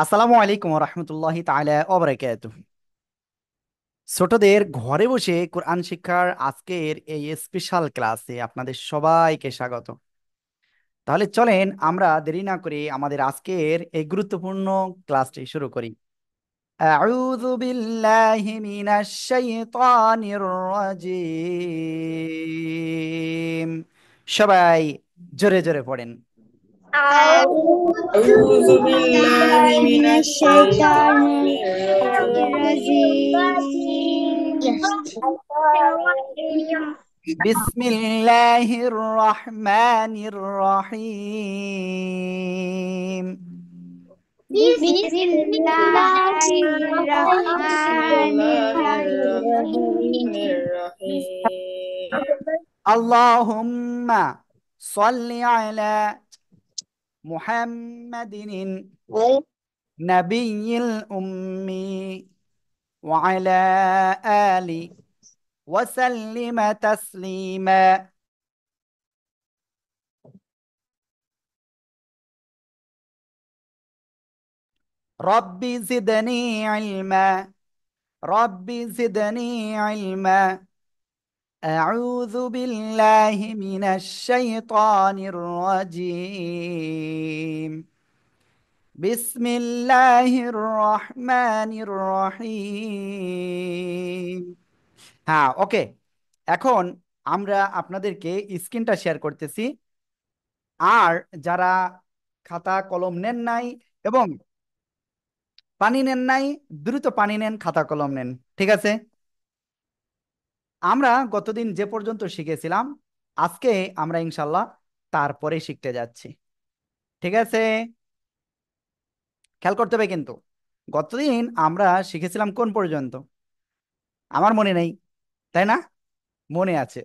আসসালামু আলাইকুম রহমতুল্লাহ তালা অবরাকাত ছোটদের ঘরে বসে কোরআন শিক্ষার আজকের এই স্পেশাল ক্লাসে আপনাদের সবাইকে স্বাগত তাহলে চলেন আমরা দেরি না করে আমাদের আজকের এই গুরুত্বপূর্ণ ক্লাসটি শুরু করি أعوذ بالله من الشيطان الرجيم সবাই জোরে জোরে পড়েন أعوذ بالله من الشيطان الرجيم بسم الله الرحمن الرحيم بسم الله الرحمن الرحيم اللهم صل على محمد نبي الأمي وعلى آله وسلم تسليما رب زدني علما رب زدني علما أعوذ بالله من الشيطان الرجيم بسم الله الرحمن الرحيم হ্যাঁ ওকে এখন আমরা আপনাদেরকে স্ক্রিনটা শেয়ার করতেছি আর যারা খাতা কলম নেন নাই এবং পানি নেন নাই দ্রুত পানি নেন খাতা কলম নেন ঠিক আছে আমরা গতদিন যে পর্যন্ত শিখেছিলাম আজকে আমরা ইনশাল্লাহ তারপরে শিখতে যাচ্ছি ঠিক আছে খেয়াল করতে হবে কিন্তু গতদিন আমরা শিখেছিলাম কোন পর্যন্ত আমার মনে নেই তাই না মনে আছে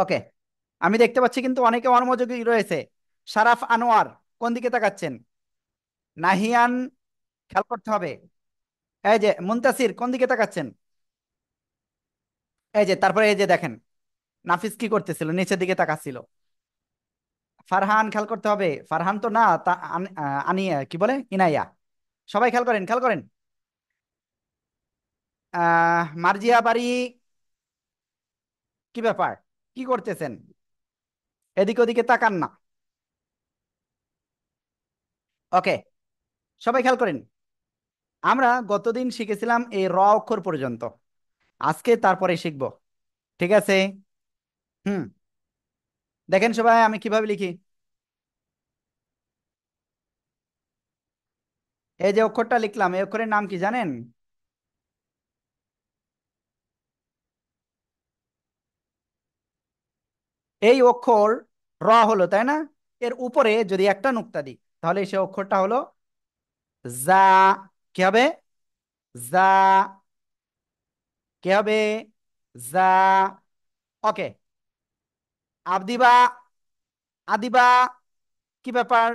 ওকে আমি দেখতে পাচ্ছি কিন্তু অনেকে অনমযোগী রয়েছে সারাফ আনোয়ার কোন দিকে তাকাচ্ছেন নাহিয়ান খেয়াল করতে হবে এই যে মুন্তাসির কোন দিকে তাকাচ্ছেন এই যে তারপরে এই যে দেখেন নাফিস কি করতেছিল নিচের দিকে তাকাচ্ছিল ফারহান খেয়াল করতে হবে ফারহান তো না আনিয়া কি বলে ইনাইয়া সবাই খেয়াল করেন খেয়াল করেন মার্জিয়া বাড়ি কি ব্যাপার কি করতেছেন এদিকে ওদিকে তাকান না ওকে সবাই খেয়াল করেন আমরা গতদিন শিখেছিলাম এই র অক্ষর পর্যন্ত আজকে তারপরে শিখব ঠিক আছে হুম দেখেন সবাই আমি কিভাবে লিখি এই যে অক্ষরটা লিখলাম এই অক্ষরের নাম কি জানেন এই অক্ষর র হলো তাই না এর উপরে যদি একটা নুক্তা দিই তাহলে সে অক্ষরটা হলো যা কি হবে যা কে হবে যা ওকে আবদিবা আদিবা কি ব্যাপার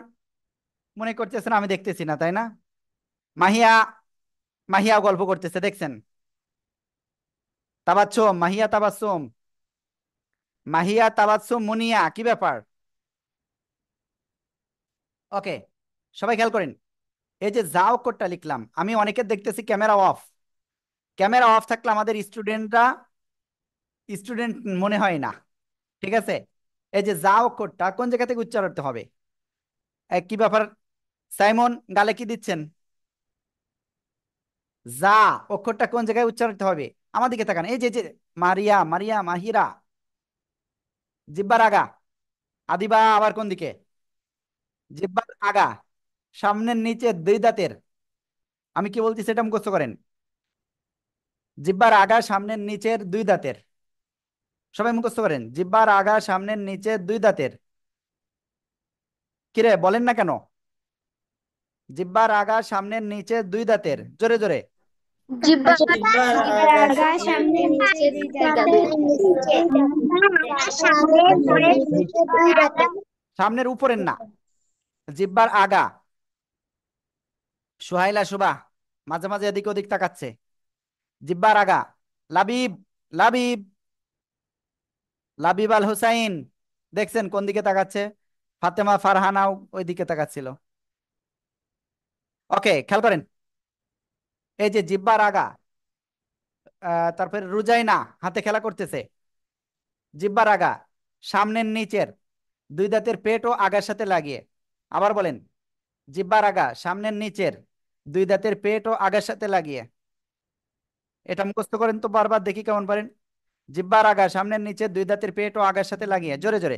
মনে করতেছেন আমি দেখতেছি না তাই না মাহিয়া মাহিয়া গল্প করতেছে দেখছেন তাবাচ্ছম মাহিয়া তাবাচ্ছম মাহিয়া তাবাচ্ছম মুনিয়া কি ব্যাপার ওকে সবাই খেয়াল করেন এই যে যা অক্ষরটা লিখলাম আমি অনেকের দেখতেছি ক্যামেরা অফ ক্যামেরা অফ থাকলে আমাদের স্টুডেন্টরা স্টুডেন্ট মনে হয় না ঠিক আছে এই যে যা অক্ষরটা কোন জায়গা থেকে করতে হবে কি ব্যাপার সাইমন গালে কি দিচ্ছেন যা অক্ষরটা কোন জায়গায় করতে হবে আমাদেরকে তাকান এই যে যে মারিয়া মারিয়া মাহিরা জিব্বার আগা আদিবা আবার কোন দিকে জিব্বার আগা সামনের নিচে দুই দাঁতের আমি কি বলছি সেটা মুখস্থ করেন জিব্বার আগা সামনের নিচের দুই দাঁতের সবাই মুখস্থ করেন জিব্বার আগা সামনের নিচের দুই দাঁতের কিরে বলেন না কেন জিব্বার আগা সামনের নিচে দুই দাঁতের জোরে জোরে সামনের উপরের না জিব্বার আগা সুহাইলা সুবা মাঝে মাঝে এদিক ওদিক তাকাচ্ছে জিব্বা রাগা লাবিব লাবিব লাবিব আল হুসাইন দেখছেন কোন দিকে তাকাচ্ছে ফাতেমা ফারহানাও ওই দিকে তাকাচ্ছিল ওকে খেয়াল করেন এই যে জিব্বা রাগা তারপরে রুজাইনা হাতে খেলা করতেছে জিব্বা রাগা সামনের নিচের দুই দাঁতের পেট ও আগার সাথে লাগিয়ে আবার বলেন জিব্বা রাগা সামনের নিচের দুই দাঁতের পেট ও আগার সাথে লাগিয়ে এটা মুখস্থ করেন তো বারবার দেখি কেমন পারেন জিব্বার আগা সামনের নিচে দুই দাঁতের পেট ও আগার সাথে লাগিয়ে জোরে জোরে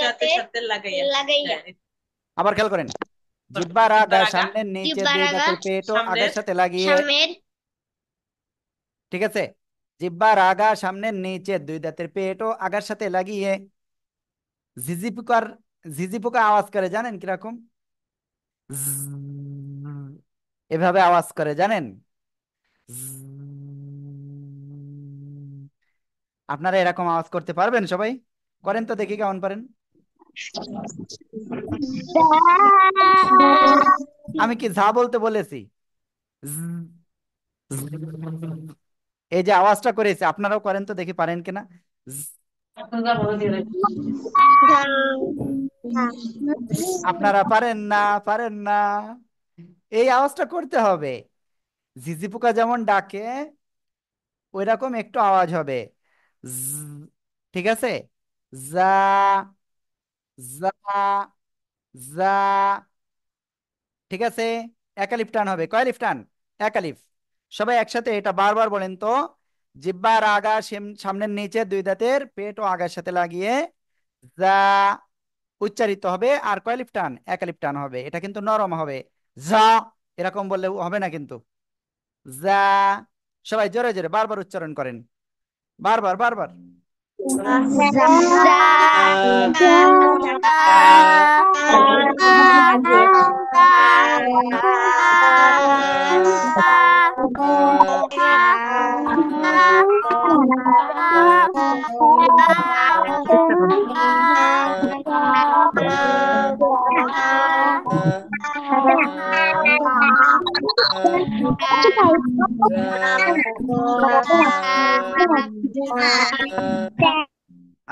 হ্যাঁ, আবার খেয়াল করেন জিহ্বা রাগা সামনের নিচে দিয়ে যাতে পেট ও আগের সাথে লাগিয়ে ঠিক আছে জিহ্বা রাগা সামনের নিচে দুই দাঁতের পেট ও আগার সাথে লাগিয়ে ঝিঝি পোকার ঝিঝি পোকা আওয়াজ করে জানেন কিরকম এভাবে আওয়াজ করে জানেন আপনারা এরকম আওয়াজ করতে পারবেন সবাই করেন তো দেখি কেমন পারেন আমি কি ঝা বলতে বলেছি এই যে আওয়াজটা করেছে আপনারাও করেন তো দেখি পারেন কিনা আপনারা পারেন না পারেন না এই আওয়াজটা করতে হবে ঝিঝি পোকা যেমন ডাকে ওইরকম একটু আওয়াজ হবে ঠিক আছে যা জা জা ঠিক আছে একালিফ টান হবে কয়ালিফ টান একালিফ সবাই একসাথে এটা বারবার বলেন তো জিব্বার আগা সামনের নিচে দুই দাঁতের পেট ও আগার সাথে লাগিয়ে যা উচ্চারিত হবে আর কয়ালিফ টান একালিফ টান হবে এটা কিন্তু নরম হবে যা এরকম বললে হবে না কিন্তু যা সবাই জোরে জোরে বারবার উচ্চারণ করেন বারবার বারবার Thank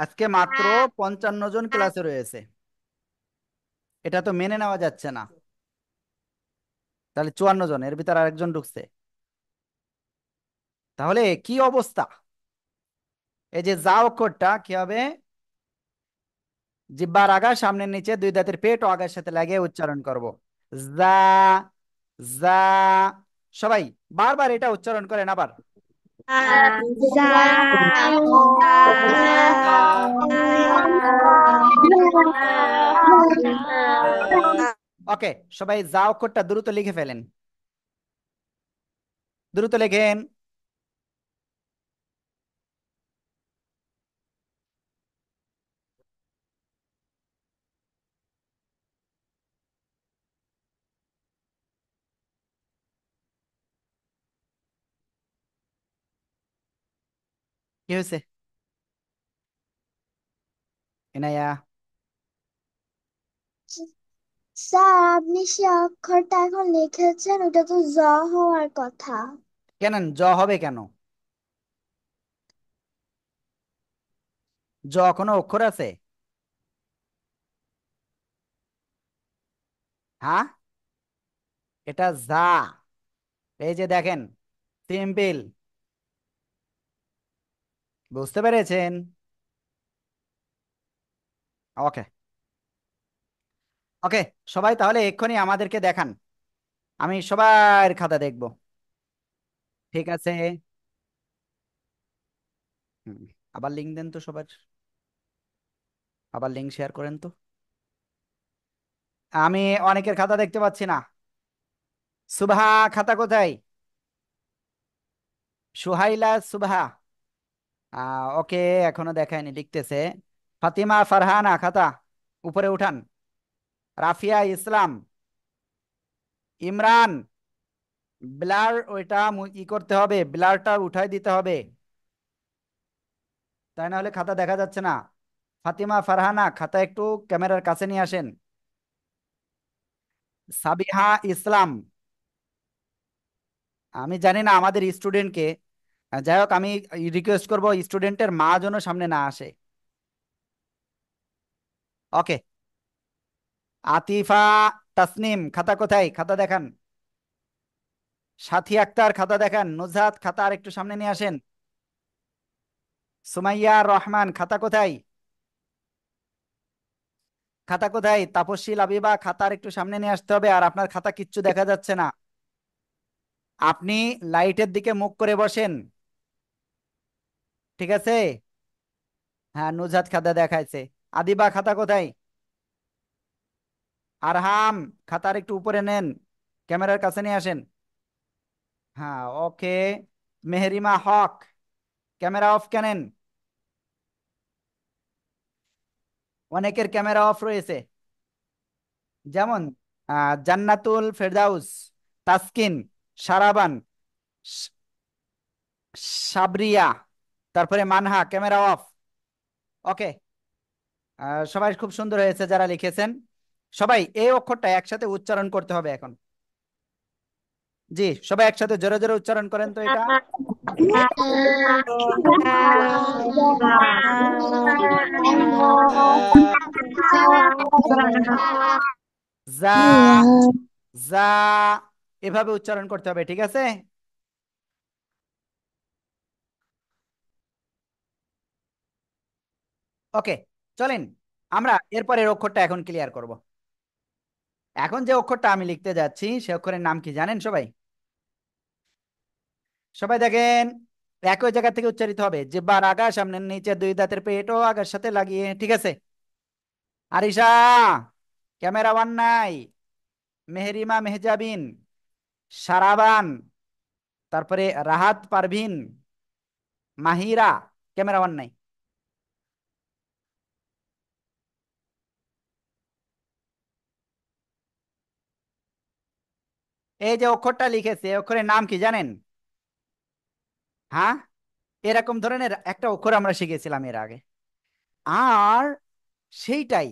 আজকে মাত্র পঞ্চান্ন জন ক্লাসে রয়েছে এটা তো মেনে নেওয়া যাচ্ছে না তাহলে চুয়ান্ন জন এর ভিতরে আরেকজন ঢুকছে তাহলে কি অবস্থা এই যে যা অক্ষরটা কি হবে জিব্বার আগা সামনের নিচে দুই দাঁতের পেট ও আগার সাথে লাগে উচ্চারণ করব জা জা সবাই বারবার এটা উচ্চারণ করেন আবার ওকে সবাই যা অক্ষরটা দ্রুত লিখে ফেলেন দ্রুত লেখেন কি হয়েছে এনায়া স্যার আপনি সে অক্ষরটা এখন লিখেছেন ওটা তো জ হওয়ার কথা কেন জ হবে কেন জ কোনো অক্ষর আছে হ্যাঁ এটা যা এই যে দেখেন সিম্পল বুঝতে পেরেছেন ওকে ওকে সবাই তাহলে এক্ষুনি আমাদেরকে দেখান আমি সবার খাতা দেখব ঠিক আছে আবার লিঙ্ক দেন তো সবার আবার লিঙ্ক শেয়ার করেন তো আমি অনেকের খাতা দেখতে পাচ্ছি না সুভা খাতা কোথায় সুহাইলা সুভা ওকে এখনো দেখায়নি লিখতেছে ফাতিমা ফারহানা খাতা উপরে উঠান রাফিয়া ইসলাম ইমরান ব্লার ওইটা ই করতে হবে ব্লারটা উঠাই দিতে হবে তাই না হলে খাতা দেখা যাচ্ছে না ফাতিমা ফারহানা খাতা একটু ক্যামেরার কাছে নিয়ে আসেন সাবিহা ইসলাম আমি জানি না আমাদের স্টুডেন্টকে যাই হোক আমি রিকোয়েস্ট করব স্টুডেন্টের মা যেন সামনে না আসে ওকে আতিফা তাসনিম খাতা কোথায় খাতা দেখান সাথী আক্তার খাতা দেখান নুজাত খাতা আর একটু সামনে নিয়ে আসেন সুমাইয়া রহমান খাতা কোথায় খাতা কোথায় তাপসীল আবিবা খাতা একটু সামনে নিয়ে আসতে হবে আর আপনার খাতা কিচ্ছু দেখা যাচ্ছে না আপনি লাইটের দিকে মুখ করে বসেন ঠিক আছে হ্যাঁ নুজহাত খাতা দেখাইছে আদিবা খাতা কোথায় আর হাম খাতার একটু উপরে নেন ক্যামেরার কাছে নিয়ে আসেন হ্যাঁ okay Mehrima Haque camera off কেনেন অনেকের ক্যামেরা অফ রয়েছে যেমন জান্নাতুল ফেরদাউস তাসকিন সারাবান সাবরিয়া তারপরে মানহা ক্যামেরা অফ ওকে সবাই খুব সুন্দর হয়েছে যারা লিখেছেন সবাই এই অক্ষরটা একসাথে উচ্চারণ করতে হবে এখন জি সবাই একসাথে জোরে জোরে উচ্চারণ করেন তো এটা যা যা এভাবে উচ্চারণ করতে হবে ঠিক আছে ওকে চলেন আমরা এরপরের অক্ষরটা এখন ক্লিয়ার করব এখন যে অক্ষরটা আমি লিখতে যাচ্ছি সে অক্ষরের নাম কি জানেন সবাই সবাই দেখেন একই জায়গা থেকে উচ্চারিত হবে যে বার আগা সামনের নিচে দুই দাঁতের পেট ও আগার সাথে লাগিয়ে ঠিক আছে আরিশা ক্যামেরা ওয়ান নাই মেহরিমা মেহজাবিন সারাবান তারপরে রাহাত পারভিন মাহিরা ক্যামেরা ওয়ান নাই এই যে অক্ষরটা লিখেছে অক্ষরের নাম কি জানেন হ্যাঁ এরকম ধরনের একটা অক্ষর আমরা শিখেছিলাম এর আগে আর সেইটাই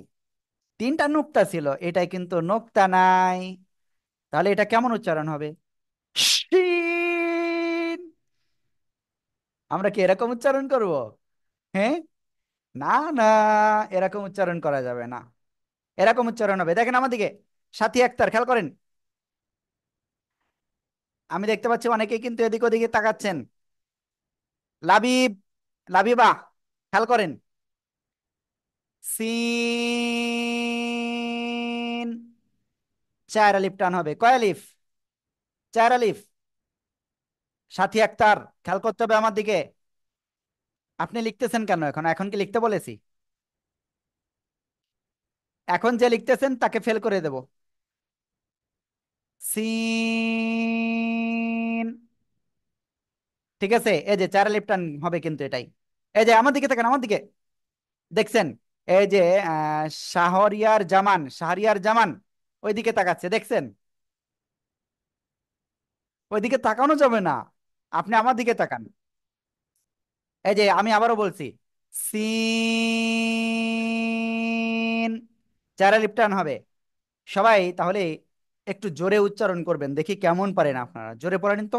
তিনটা নোক্তা ছিল এটাই কিন্তু নোক্তা নাই তাহলে এটা কেমন উচ্চারণ হবে আমরা কি এরকম উচ্চারণ করব হ্যাঁ না না এরকম উচ্চারণ করা যাবে না এরকম উচ্চারণ হবে দেখেন আমাদেরকে সাথী একতার খেয়াল করেন আমি দেখতে পাচ্ছি অনেকে কিন্তু এদিক ওদিকে তাকাচ্ছেন লাবিব লাবিবা খেয়াল করেন সিন চার লিফ টান হবে কয় আলিফ চার আলিফ সাথী আক্তার খেয়াল করতে হবে আমার দিকে আপনি লিখতেছেন কেন এখন এখন কি লিখতে বলেছি এখন যে লিখতেছেন তাকে ফেল করে দেব সিন ঠিক আছে এই যে চারা লিপটান হবে কিন্তু এটাই এই যে আমার দিকে থাকেন আমার দিকে দেখছেন এই যে শাহরিয়ার জামান শাহরিয়ার জামান ওইদিকে তাকাচ্ছে দেখছেন ওইদিকে তাকানো যাবে না আপনি আমার দিকে তাকান এই যে আমি আবারও বলছি সিন চারা লিপটান হবে সবাই তাহলে একটু জোরে উচ্চারণ করবেন দেখি কেমন পারেন আপনারা জোরে পড়েন তো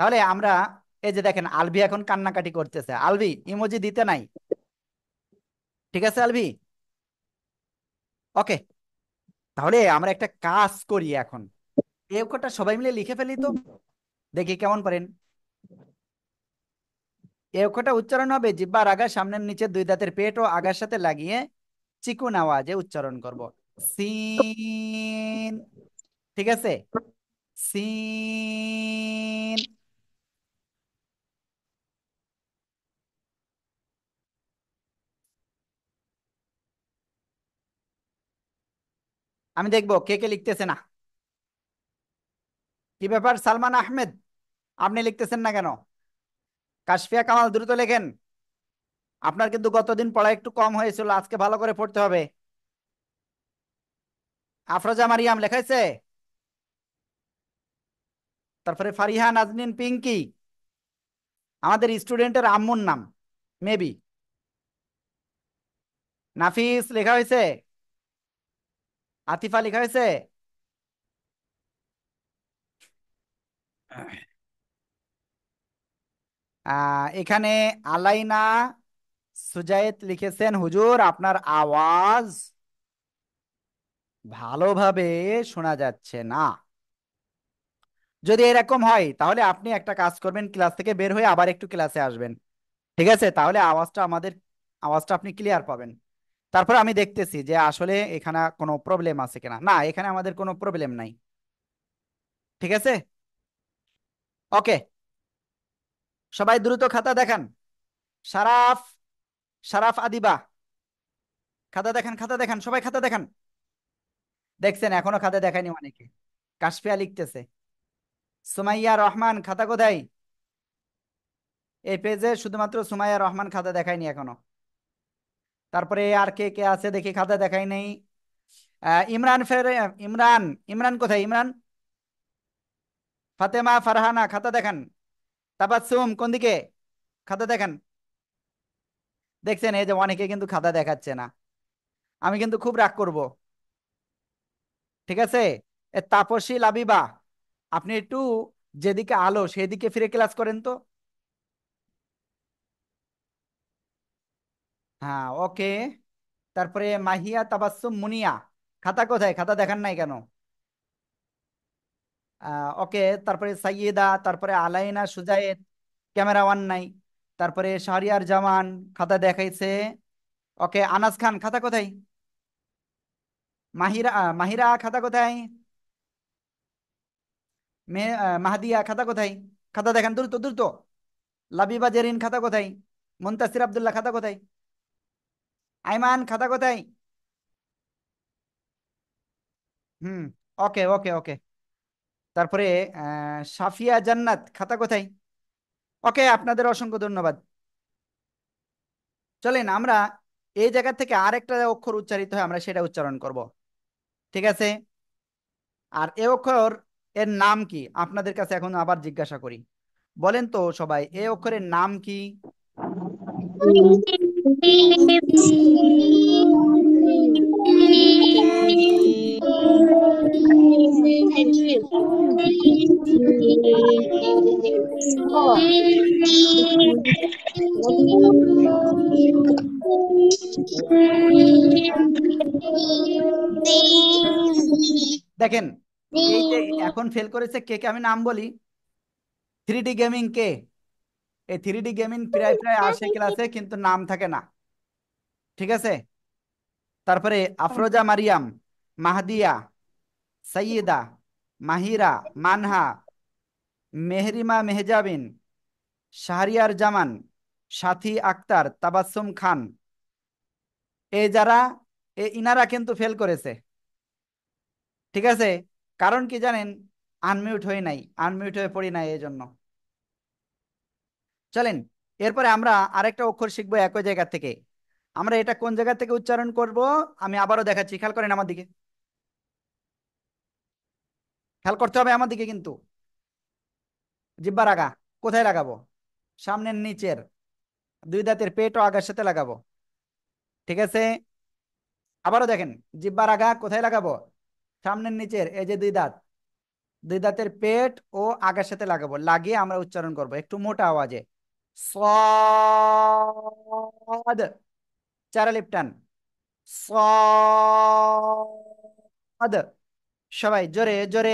তাহলে আমরা এই যে দেখেন আলভি এখন কান্নাকাটি করতেছে আলভি ইমোজি দিতে নাই ঠিক আছে আলভি ওকে তাহলে আমরা একটা কাজ করি এখন এটা সবাই মিলে লিখে ফেলি তো দেখি কেমন পারেন এই উচ্চারণ হবে জিব্বার আগা সামনের নিচে দুই দাঁতের পেট ও আগার সাথে লাগিয়ে চিকুন আওয়াজে উচ্চারণ করব সিন ঠিক আছে সিন আমি দেখব কে কে লিখতেছে না কি ব্যাপার সালমান আহমেদ আপনি লিখতেছেন না কেন কাশফিয়া কামাল দ্রুত লেখেন আপনার কিন্তু গতদিন পড়া একটু কম হয়েছিল আজকে ভালো করে পড়তে হবে আফরোজা মারিয়াম লেখাইছে তারপরে ফারিহা নাজনিন পিঙ্কি আমাদের স্টুডেন্টের আম্মুর নাম মেবি নাফিস লেখা হয়েছে আতিফা লেখা হয়েছে এখানে আলাইনা সুজায়েত লিখেছেন হুজুর আপনার আওয়াজ ভালোভাবে শোনা যাচ্ছে না যদি এরকম হয় তাহলে আপনি একটা কাজ করবেন ক্লাস থেকে বের হয়ে আবার একটু ক্লাসে আসবেন ঠিক আছে তাহলে আওয়াজটা আমাদের আওয়াজটা আপনি ক্লিয়ার পাবেন তারপর আমি দেখতেছি যে আসলে এখানে কোনো প্রবলেম আছে কিনা না এখানে আমাদের কোনো প্রবলেম নাই ঠিক আছে ওকে সবাই দ্রুত খাতা দেখান সারাফ সারাফ আদিবা খাতা দেখান খাতা দেখান সবাই খাতা দেখান দেখছেন এখনো খাতা দেখায়নি অনেকে কাশফিয়া লিখতেছে সুমাইয়া রহমান খাতা কোথায় এই পেজে শুধুমাত্র সুমাইয়া রহমান খাতা দেখায়নি এখনো তারপরে আর কে কে আছে দেখি খাতা দেখাই নেই ইমরান ফের ইমরান ইমরান কোথায় ইমরান ফাতেমা ফারহানা খাতা দেখান সুম কোন দিকে খাতা দেখান দেখছেন এই যে অনেকে কিন্তু খাতা দেখাচ্ছে না আমি কিন্তু খুব রাগ করব ঠিক আছে তাপসী লাবিবা আপনি একটু যেদিকে আলো সেদিকে ফিরে ক্লাস করেন তো হ্যাঁ ওকে তারপরে মাহিয়া তাবাসসুম মুনিয়া খাতা কোথায় খাতা দেখান নাই কেন ওকে তারপরে সাইয়েদা তারপরে আলাইনা সুজায়েদ ক্যামেরা ওয়ান নাই তারপরে শাহরিয়ার জামান খাতা দেখাইছে ওকে আনাস খান খাতা কোথায় মাহিরা মাহিরা খাতা কোথায় মাহাদিয়া খাতা কোথায় খাতা দেখেন দ্রুত দ্রুত লাবিবা জেরিন খাতা কোথায় মুনতাসির আবদুল্লাহ খাতা কোথায় আইমান খাতা কোথায় হুম ওকে ওকে ওকে তারপরে সাফিয়া জান্নাত খাতা কোথায় ওকে আপনাদের অসংখ্য ধন্যবাদ চলেন আমরা এই জায়গা থেকে আরেকটা অক্ষর উচ্চারিত হয় আমরা সেটা উচ্চারণ করব ঠিক আছে আর এ অক্ষর এর নাম কি আপনাদের কাছে এখন আবার জিজ্ঞাসা করি বলেন তো সবাই এ অক্ষরের নাম কি দেখেন এখন ফেল করেছে কে কে আমি নাম বলি থ্রি ডি গেমিং কে এই থ্রি ডি গেমিং প্রায় প্রায় আসে ক্লাসে কিন্তু নাম থাকে না ঠিক আছে তারপরে আফরোজা মারিয়াম মাহদিয়া সাইয়েদা মাহিরা মানহা মেহরিমা মেহজাবিন শাহরিয়ার জামান সাথী আক্তার তাবাসুম খান এ যারা এ ইনারা কিন্তু ফেল করেছে ঠিক আছে কারণ কি জানেন আনমিউট হয়ে নাই আনমিউট হয়ে পড়ি নাই এই জন্য চলেন এরপরে আমরা আরেকটা অক্ষর শিখবো একই জায়গা থেকে আমরা এটা কোন জায়গা থেকে উচ্চারণ করব আমি আবারও দেখাচ্ছি খেয়াল করেন আমার দিকে খেয়াল করতে হবে আমার দিকে কিন্তু জিব্বা রাগা কোথায় লাগাবো সামনের নিচের দুই দাঁতের পেট ও আগার সাথে লাগাবো ঠিক আছে আবারও দেখেন জিব্বার আগা কোথায় লাগাবো সামনের নিচের এই যে দুই দাঁত দুই দাঁতের পেট ও আগার সাথে লাগাবো লাগিয়ে আমরা উচ্চারণ করব একটু মোটা আওয়াজে Sad. চ্যারালিপটান সাদ সবাই জোরে জোরে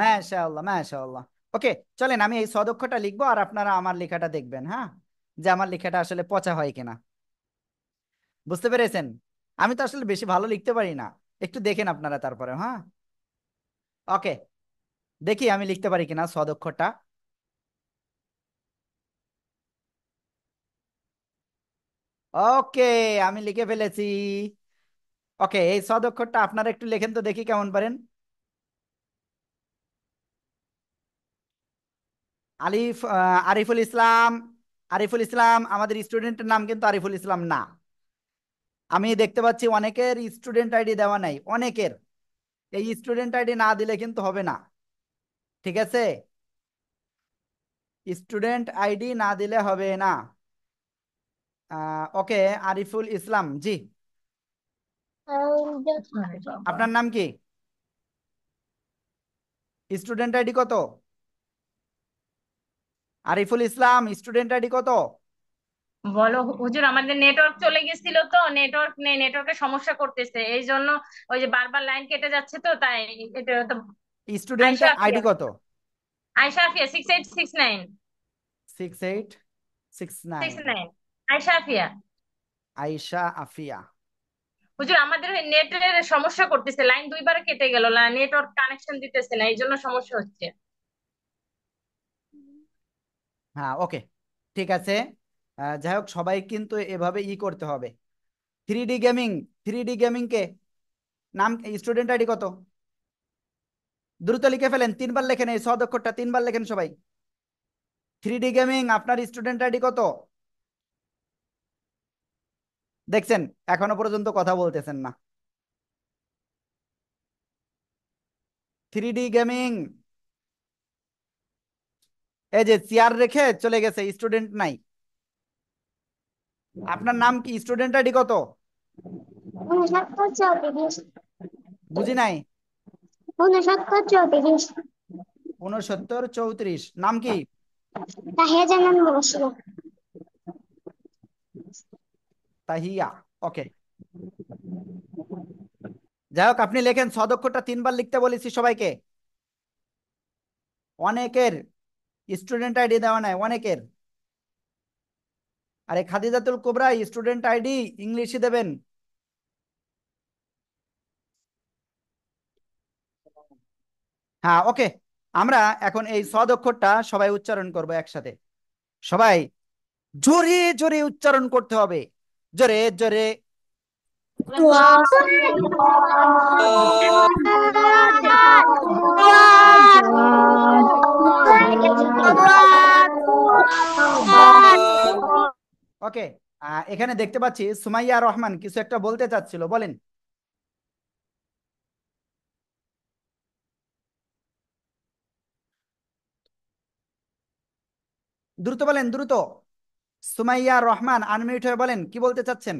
মাশাআল্লাহ মাশাআল্লাহ ওকে চলেন আমি এই সদক্ষটা লিখবো আর আপনারা আমার লেখাটা দেখবেন হ্যাঁ যে আমার লেখাটা আসলে পচা হয় কিনা বুঝতে পেরেছেন আমি তো আসলে বেশি ভালো লিখতে পারি না একটু দেখেন আপনারা তারপরে হ্যাঁ ওকে দেখি আমি লিখতে পারি কিনা সদক্ষটা ওকে আমি লিখে ফেলেছি ওকে এই সদক্ষরটা আপনারা একটু লেখেন তো দেখি কেমন পারেন আলিফ আরিফুল ইসলাম আরিফুল ইসলাম আমাদের স্টুডেন্টের নাম কিন্তু আরিফুল ইসলাম না আমি দেখতে পাচ্ছি অনেকের স্টুডেন্ট আইডি দেওয়া নাই অনেকের এই স্টুডেন্ট আইডি না দিলে কিন্তু হবে না ঠিক আছে স্টুডেন্ট আইডি না দিলে হবে না ওকে আরিফুল ইসলাম জি um, আপনার নাম কি স্টুডেন্ট আইডি কত আরিফুল ইসলাম স্টুডেন্ট আইডি কত বলো হুজুর আমাদের নেটওয়ার্ক চলে গেছিল তো নেটওয়ার্ক নেই নেটওয়ার্কের সমস্যা করতেছে এই জন্য ওই যে বারবার লাইন কেটে যাচ্ছে তো তাই এটা তো স্টুডেন্ট আইডি কত Ayesha Afia six nine nine Ayesha Afia Ayesha Afia হুজুর আমাদের ওই নেটের সমস্যা করতেছে লাইন দুইবার কেটে গেল নেটওয়ার্ক কানেকশন দিতেছে না এই জন্য সমস্যা হচ্ছে হ্যাঁ ওকে ঠিক আছে যাই হোক সবাই কিন্তু এভাবে ই করতে হবে three D gaming three D গেমিংকে নাম স্টুডেন্ট আইডি কত দ্রুত লিখে ফেলেন তিনবার লেখেন এই সদক্ষরটা তিনবার লেখেন সবাই থ্রি ডি গেমিং আপনার স্টুডেন্ট আইডি কত দেখছেন এখনো পর্যন্ত কথা বলতেছেন না থ্রি ডি গেমিং এই যে চেয়ার রেখে চলে গেছে স্টুডেন্ট নাই আপনার নাম কি স্টুডেন্ট আইডি কত বুঝি নাই উনসত্তর চৌত্রিশ নাম কি তাহিয়া ওকে যাই হোক আপনি লেখেন সদক্ষটা তিনবার লিখতে বলেছি সবাইকে অনেকের স্টুডেন্ট আইডি দেওয়া নাই অনেকের আরে খাদিজাতুল কোবরা স্টুডেন্ট আইডি ইংলিশে দেবেন হ্যাঁ ওকে আমরা এখন এই সদ অক্ষরটা সবাই উচ্চারণ করব একসাথে সবাই জোরে জোরে উচ্চারণ করতে হবে জোরে জোরে ওকে এখানে দেখতে পাচ্ছি সুমাইয়া রহমান কিছু একটা বলতে চাচ্ছিল বলেন দ্রুত বলেন দ্রুত সুমাইয়া রহমান আনমিউট হয়ে বলেন কি বলতে চাচ্ছেন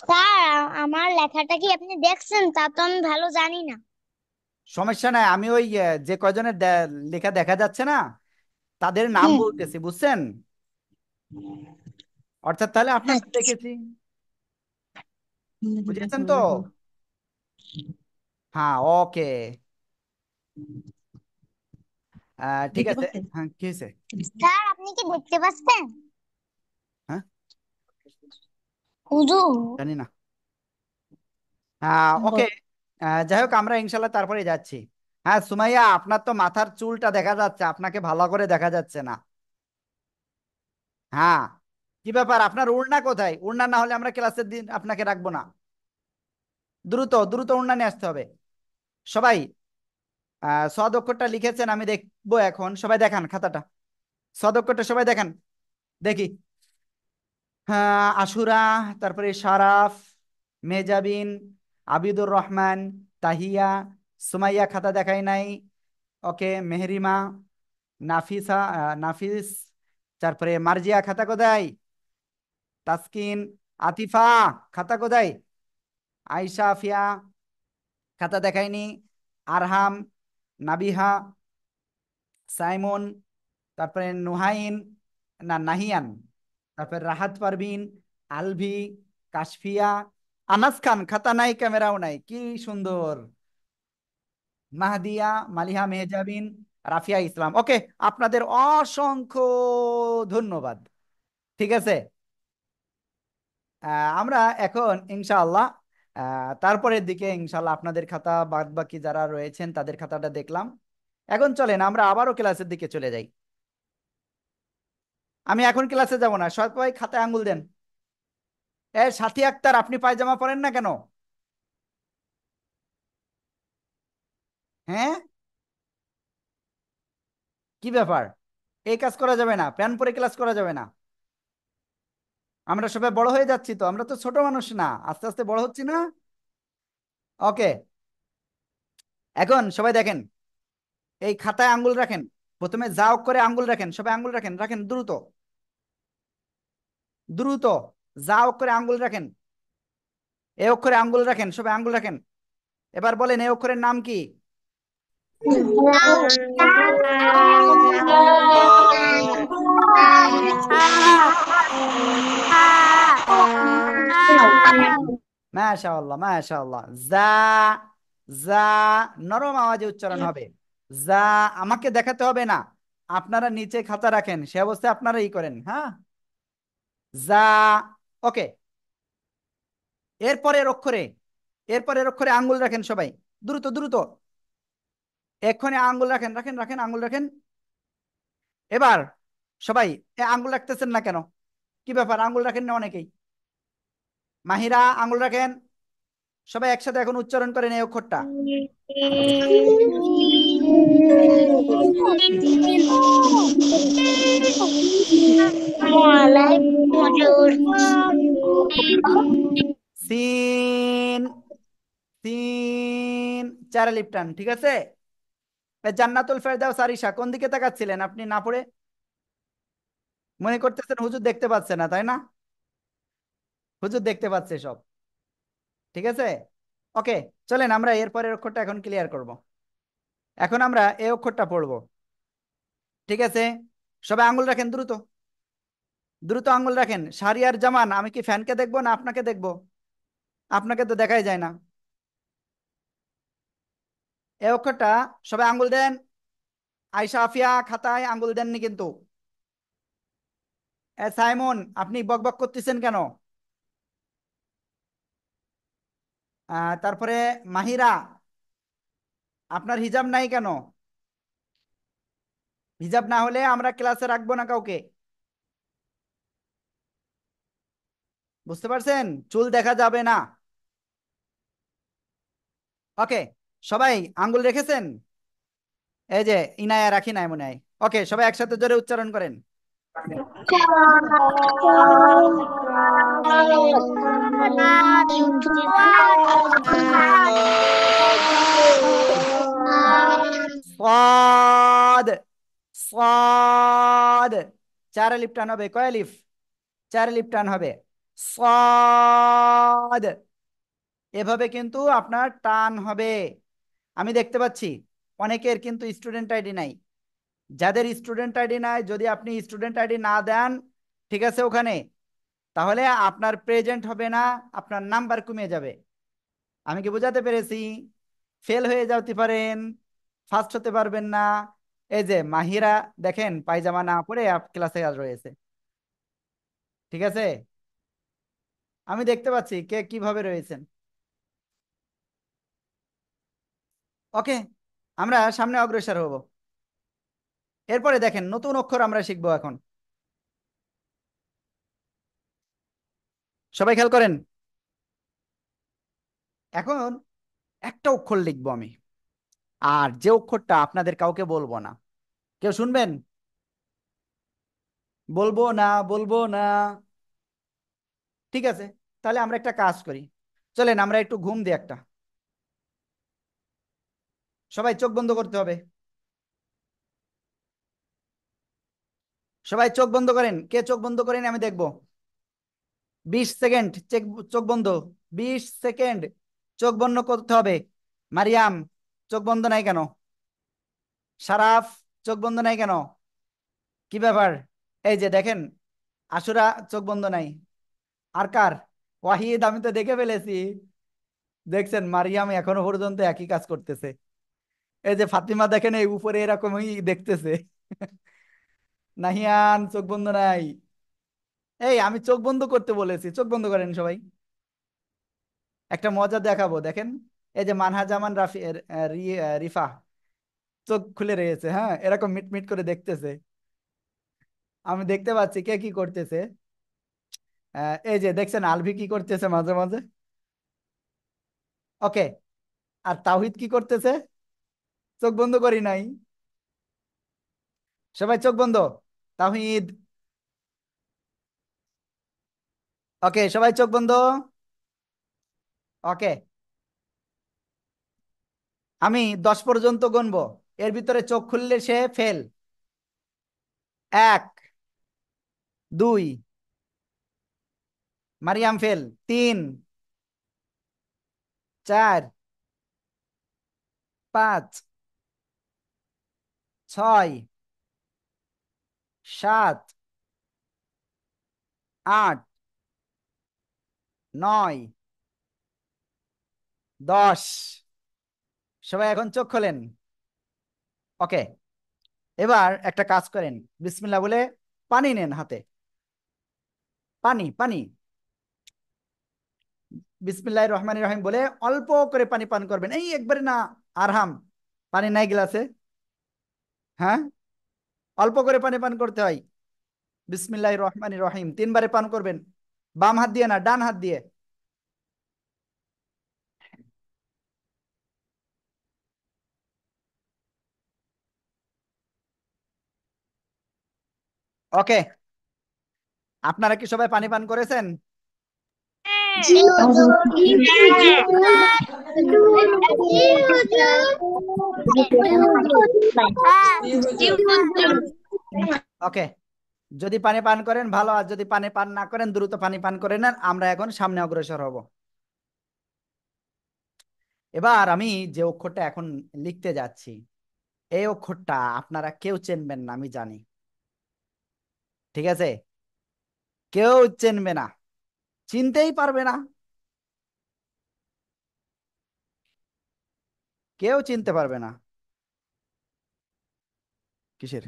স্যার আমার লেখাটা কি আপনি দেখছেন তা তো আমি ভালো জানি না সমস্যা নাই আমি ওই যে কয়জনের লেখা দেখা যাচ্ছে না তাদের নাম বলতেছি বুঝছেন অর্থাৎ তাহলে আপনার হ্যাঁ। দেখেছি বুঝেছেন তো হ্যাঁ ওকে ঠিক আছে হ্যাঁ কি হয়েছে স্যার আপনি কি দেখতে পাচ্ছেন হ্যাঁ জানি না হ্যাঁ ওকে যাই হোক আমরা ইনশাল্লাহ তারপরে যাচ্ছি হ্যাঁ সুমাইয়া আপনার তো মাথার চুলটা দেখা যাচ্ছে আপনাকে ভালো করে দেখা যাচ্ছে না হ্যাঁ কি ব্যাপার আপনার উড়না কোথায় উড়না না হলে আমরা ক্লাসের দিন আপনাকে রাখবো না দ্রুত দ্রুত উড়না নিয়ে আসতে হবে সবাই সদক্ষরটা লিখেছেন আমি দেখবো এখন সবাই দেখান খাতাটা সদক্ষরটা সবাই দেখান দেখি হ্যাঁ আশুরা তারপরে সারাফ মেজাবিন আবিদুর রহমান তাহিয়া সুমাইয়া খাতা দেখায় নাই ওকে মেহরিমা নাফিসা নাফিস তারপরে মার্জিয়া খাতা কোথায় তাসকিন আতিফা খাতা কোথায় আইসা আফিয়া খাতা দেখায়নি আরহাম নাবিহা সাইমন তারপরে নুহাইন না নাহিয়ান তারপরে রাহাত পারবিন আলভি কাশফিয়া আনাস খান খাতা নাই ক্যামেরাও নাই কি সুন্দর মাহদিয়া মালিহা মেহজাবিন রাফিয়া ইসলাম ওকে আপনাদের অসংখ্য ধন্যবাদ ঠিক আছে আমরা এখন ইনশাআল্লাহ তারপরের দিকে ইনশাল্লাহ আপনাদের খাতা বাদ বাকি যারা রয়েছেন তাদের খাতাটা দেখলাম এখন চলেন আমরা আবারও ক্লাসের দিকে চলে যাই আমি এখন ক্লাসে যাব না সবাই খাতায় আঙুল দেন এ সাথী আক্তার আপনি পায়জামা পরেন না কেন হ্যাঁ কি ব্যাপার এই কাজ করা যাবে না প্যান পরে ক্লাস করা যাবে না আমরা সবাই বড় হয়ে যাচ্ছি তো আমরা তো ছোট মানুষ না আস্তে আস্তে বড় হচ্ছি না ওকে এখন সবাই দেখেন এই খাতায় আঙ্গুল রাখেন প্রথমে যাও করে আঙ্গুল রাখেন সবাই আঙ্গুল রাখেন রাখেন দ্রুত দ্রুত যা অক্ষরে আঙ্গুল রাখেন এ অক্ষরে আঙ্গুল রাখেন সবাই আঙ্গুল রাখেন এবার বলেন এ অক্ষরের নাম কি নরম আওয়াজে উচ্চারণ হবে যা আমাকে দেখাতে হবে না আপনারা নিচে খাতা রাখেন সে অবস্থায় আপনারা ই করেন হ্যাঁ যা ওকে এরপরের অক্ষরে এরপরের অক্ষরে আঙ্গুল রাখেন সবাই দ্রুত দ্রুত এক্ষণে আঙ্গুল রাখেন রাখেন রাখেন আঙ্গুল রাখেন এবার সবাই আঙ্গুল রাখতেছেন না কেন কি ব্যাপার আঙ্গুল রাখেন না অনেকেই মাহিরা আঙ্গুল রাখেন সবাই একসাথে এখন উচ্চারণ করেন এই অক্ষরটা সিন সিন চারা লিপটান ঠিক আছে জান্নাতুল ফেরদাও সারিশা কোন দিকে তাকাচ্ছিলেন আপনি না পড়ে মনে করতেছেন হুজুর দেখতে পাচ্ছে না তাই না হুজুর দেখতে পাচ্ছে সব ঠিক আছে ওকে চলেন আমরা এরপরের অক্ষরটা এখন ক্লিয়ার করব। এখন আমরা এ অক্ষরটা পড়ব ঠিক আছে সবাই আঙুল রাখেন দ্রুত দ্রুত আঙুল রাখেন সারিয়ার জামান আমি কি ফ্যানকে দেখবো না আপনাকে দেখব আপনাকে তো দেখাই যায় না এ অক্ষরটা সবাই আঙুল দেন আইসা আফিয়া খাতায় আঙুল দেননি কিন্তু সাইমন আপনি বক বক করতেছেন কেন তারপরে মাহিরা আপনার হিজাব নাই কেন হিজাব না হলে আমরা ক্লাসে রাখবো না কাউকে বুঝতে পারছেন চুল দেখা যাবে না ওকে সবাই আঙ্গুল রেখেছেন এই যে ইনায়া রাখি নাই মনে হয় ওকে সবাই একসাথে জোরে উচ্চারণ করেন সাদ সাদ চার লিফ টান হবে কয় লিফ চার লিফ হবে সাদ এভাবে কিন্তু আপনার টান হবে আমি দেখতে পাচ্ছি অনেকের কিন্তু স্টুডেন্ট আইডি নাই যাদের স্টুডেন্ট আইডি নাই যদি আপনি স্টুডেন্ট আইডি না দেন ঠিক আছে ওখানে তাহলে আপনার প্রেজেন্ট হবে না আপনার নাম্বার কমে যাবে আমি কি বোঝাতে পেরেছি ফেল হয়ে যাওতে পারেন ফার্স্ট হতে পারবেন না এই যে মাহিরা দেখেন পায়জামা না পরে ক্লাসে রয়েছে ঠিক আছে আমি দেখতে পাচ্ছি কে কিভাবে রয়েছেন ওকে আমরা সামনে অগ্রসর হব এরপরে দেখেন নতুন অক্ষর আমরা শিখবো এখন সবাই খেয়াল করেন এখন একটা অক্ষর লিখবো আমি আর যে অক্ষরটা আপনাদের কাউকে বলবো না কেউ শুনবেন বলবো না বলবো না ঠিক আছে তাহলে আমরা একটা কাজ করি চলেন আমরা একটু ঘুম দিই একটা সবাই চোখ বন্ধ করতে হবে সবাই চোখ বন্ধ করেন কে চোখ বন্ধ করেন আমি দেখবো বিশ সেকেন্ড চেক চোখ বন্ধ বিশ সেকেন্ড চোখ বন্ধ করতে হবে মারিয়াম চোখ বন্ধ নাই কেন সারাফ চোখ বন্ধ নাই কেন কি ব্যাপার এই যে দেখেন আসুরা চোখ বন্ধ নাই আর কার ওয়াহিদ আমি তো দেখে ফেলেছি দেখছেন মারিয়াম এখনো পর্যন্ত একই কাজ করতেছে এই যে ফাতিমা দেখেন এই উপরে এরকমই দেখতেছে নাহিয়ান চোখ বন্ধ নাই এই আমি চোখ বন্ধ করতে বলেছি চোখ বন্ধ করেন সবাই একটা মজা দেখাবো দেখেন এই যে মানহাজামান রাফি রিফা চোখ খুলে রয়েছে হ্যাঁ এরকম মিটমিট করে দেখতেছে আমি দেখতে পাচ্ছি কে কি করতেছে এই যে দেখছেন আলভি কি করতেছে মাঝে মাঝে ওকে আর তাহিদ কি করতেছে চোখ বন্ধ করি নাই সবাই চোখ বন্ধ তাহিদ ওকে সবাই চোখ বন্ধ ওকে আমি দশ পর্যন্ত গুনব এর ভিতরে চোখ খুললে সে ফেল এক দুই মারিয়াম ফেল তিন চার পাঁচ ছয় সাত আট নয় দশ সবাই এখন চোখ খোলেন ওকে এবার একটা কাজ করেন বিসমিল্লা বলে পানি নেন হাতে পানি পানি বিসমিল্লা রহমান রহিম বলে অল্প করে পানি পান করবেন এই একবারে না আরহাম পানি নাই গেলাছে হ্যাঁ অল্প করে পানি পান করতে হয় বিসমিল্লা রহমান রহিম তিনবারে পান করবেন বাম হাত দিয়ে না ডান হাত দিয়ে ওকে আপনারা কি সবাই পানি পান করেছেন ওকে যদি পানি পান করেন ভালো আর যদি পানি পান না করেন দ্রুত পানি পান করে নেন আমরা এখন সামনে অগ্রসর হব এবার আমি যে অক্ষরটা এখন লিখতে যাচ্ছি এই অক্ষরটা আপনারা কেউ চেনবেন না আমি জানি ঠিক আছে কেউ চেনবে না চিনতেই পারবে না কেউ চিনতে পারবে না কিসের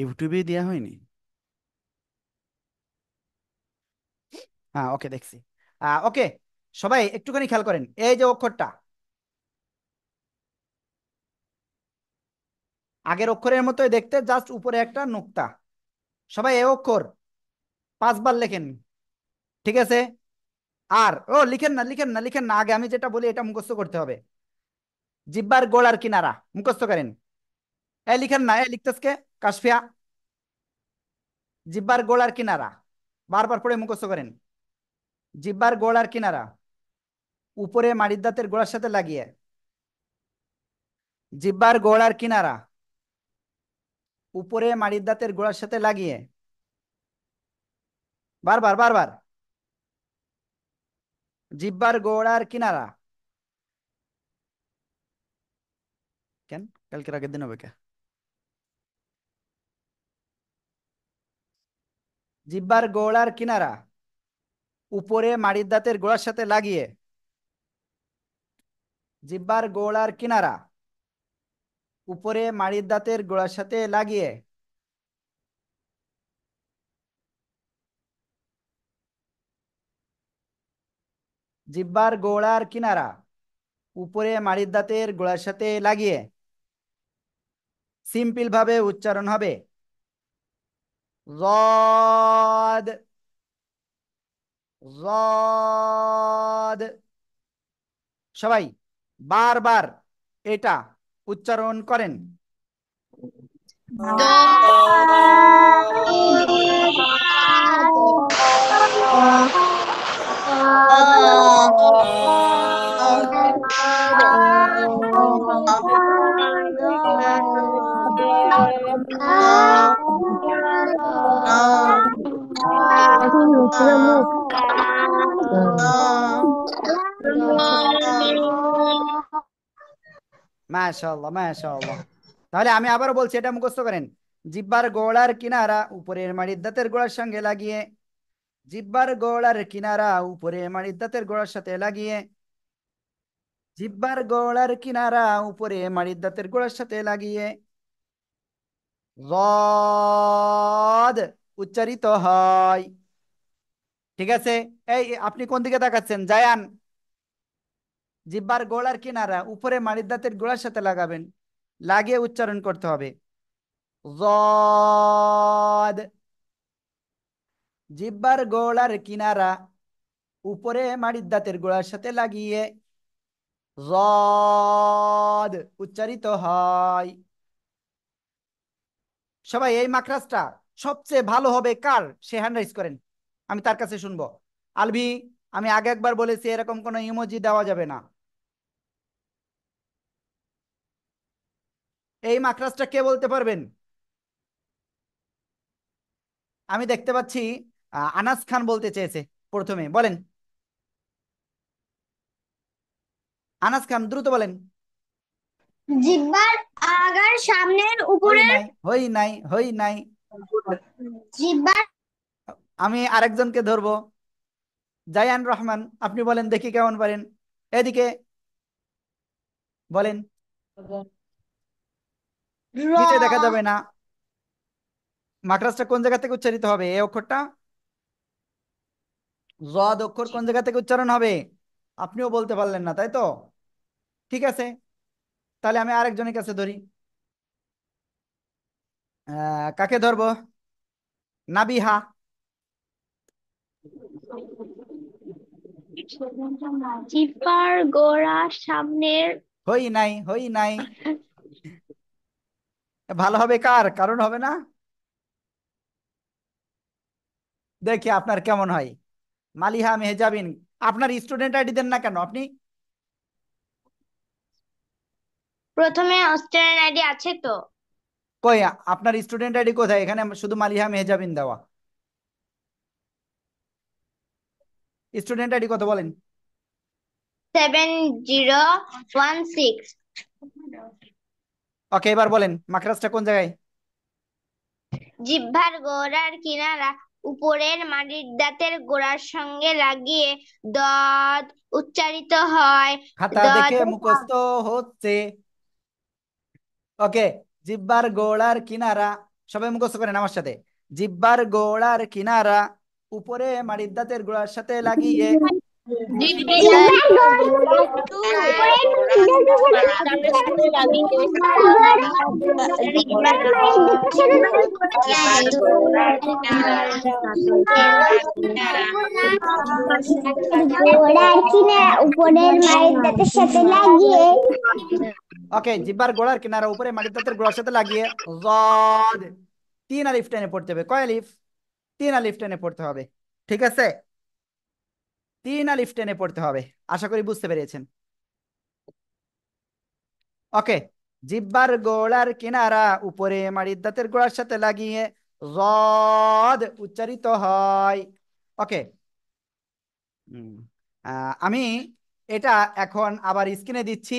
ইউটিউবে দেওয়া হয়নি হ্যাঁ ওকে দেখছি ওকে সবাই একটুখানি খেয়াল করেন এই যে অক্ষরটা আগের অক্ষরের মতোই দেখতে জাস্ট উপরে একটা নুক্তা সবাই এ অক্ষর পাঁচবার লেখেন ঠিক আছে আর ও লিখেন না লিখেন না লিখেন না আগে আমি যেটা বলি এটা মুখস্থ করতে হবে জিব্বার গোড়ার কিনারা মুখস্থ করেন এ লিখেন না এ লিখতেসকে কাশফিয়া জিব্বার গোলার কিনারা বারবার পড়ে মুখস্থ করেন জিব্বার গোলার কিনারা উপরে মাড়ির দাঁতের গোড়ার সাথে লাগিয়ে জিব্বার গোড়ার কিনারা উপরে মাড়ির দাঁতের গোড়ার সাথে লাগিয়ে বারবার বারবার জিব্বার গোড়ার কিনারা কেন কালকের আগের দিন হবে কে জিব্বার গোড়ার কিনারা উপরে মাড়ির দাঁতের গোড়ার সাথে লাগিয়ে জিব্বার গোড়ার কিনারা উপরে মাড়ির দাঁতের গোড়ার সাথে লাগিয়ে জিব্বার গোড়ার কিনারা উপরে মাড়ির দাঁতের গোড়ার সাথে লাগিয়ে সিম্পল ভাবে উচ্চারণ হবে ضاد ضاد সবাই বারবার এটা উচ্চারণ করেন Oh, তাহলে আমি আবারও বলছি এটা মুখস্থ করেন জিব্বার গোড়ার কিনারা উপরের মাড়ির দাঁতের গোড়ার সঙ্গে লাগিয়ে জিব্বার গোড়ার কিনারা উপরের মাড়ির দাঁতের গোড়ার সাথে লাগিয়ে জিব্বার গোড়ার কিনারা উপরে মাড়ির দাঁতের গোড়ার সাথে লাগিয়ে জদ উচ্চারিত হয় ঠিক আছে এই আপনি কোন দিকে দেখাচ্ছেন জায়ান জিব্বার গোলার কিনারা উপরে মাড়ির দাঁতের গোলার সাথে লাগাবেন লাগিয়ে উচ্চারণ করতে হবে জিব্বার গোলার কিনারা উপরে মারিদ দাঁতের গোড়ার সাথে লাগিয়ে উচ্চারিত হয় সবাই এই মাকরাজটা সবচেয়ে ভালো হবে কার সে হ্যান্ড করেন আমি তার কাছে শুনবো আলবি আমি আগে একবার বলেছি এরকম কোনো ইমোজি দেওয়া যাবে না এই মাকরাজটা কে বলতে পারবেন আমি দেখতে পাচ্ছি আনাস খান বলতে চেয়েছে প্রথমে বলেন আনাস খান দ্রুত বলেন জিব্বার আগার সামনের উপরে হই নাই হই নাই জিব্বার আমি আরেকজনকে ধরবো জায়ান রহমান আপনি বলেন দেখি কেমন পারেন এদিকে বলেন নিচে দেখা যাবে না মাকরাজটা কোন জায়গা থেকে উচ্চারিত হবে এ অক্ষরটা জদ অক্ষর কোন জায়গা থেকে উচ্চারণ হবে আপনিও বলতে পারলেন না তাই তো ঠিক আছে তাহলে আমি আরেকজনের কাছে ধরি কাকে ধরব নাবিহা জিপার হই নাই হই নাই ভালো হবে কার কারণ হবে না দেখি আপনার কেমন হয় মালিহা মেহেজাবিন আপনার স্টুডেন্ট আইডি দেন না কেন আপনি প্রথমে স্টুডেন্ট আইডি আছে তো কই আপনার স্টুডেন্ট আইডি কোথায় এখানে শুধু মালিহা মেহজাবিন দেওয়া স্টুডেন্ট আইডি কত বলেন seven zero one six okay এবার বলেন মাকরাজটা কোন জায়গায় জিভার গোড়ার কিনারা উপরের মাটির দাঁতের গোড়ার সঙ্গে লাগিয়ে দদ উচ্চারিত হয় খাতা দেখে মুখস্থ হচ্ছে ওকে জিব্বার গোড়ার কিনারা সবাই মুখস্থ করেন আমার সাথে জিব্বার গোড়ার কিনারা উপরে মাড়ির দাঁতের গোড়ার সাথে লাগিয়ে উপরের মায়ের দাঁতের সাথে লাগিয়ে ওকে জিব্বার গোড়ার কিনারা উপরে মাটির দাঁতের গোড়ার সাথে লাগিয়ে জদ তিন আলিফ টেনে পড়তে হবে কয় আলিফ তিন আলিফ টেনে পড়তে হবে ঠিক আছে তিন আলিফ টেনে পড়তে হবে আশা করি বুঝতে পেরেছেন ওকে জিব্বার গোড়ার কিনারা উপরে মাড়ির দাঁতের গোড়ার সাথে লাগিয়ে জদ উচ্চারিত হয় ওকে আমি এটা এখন আবার স্ক্রিনে দিচ্ছি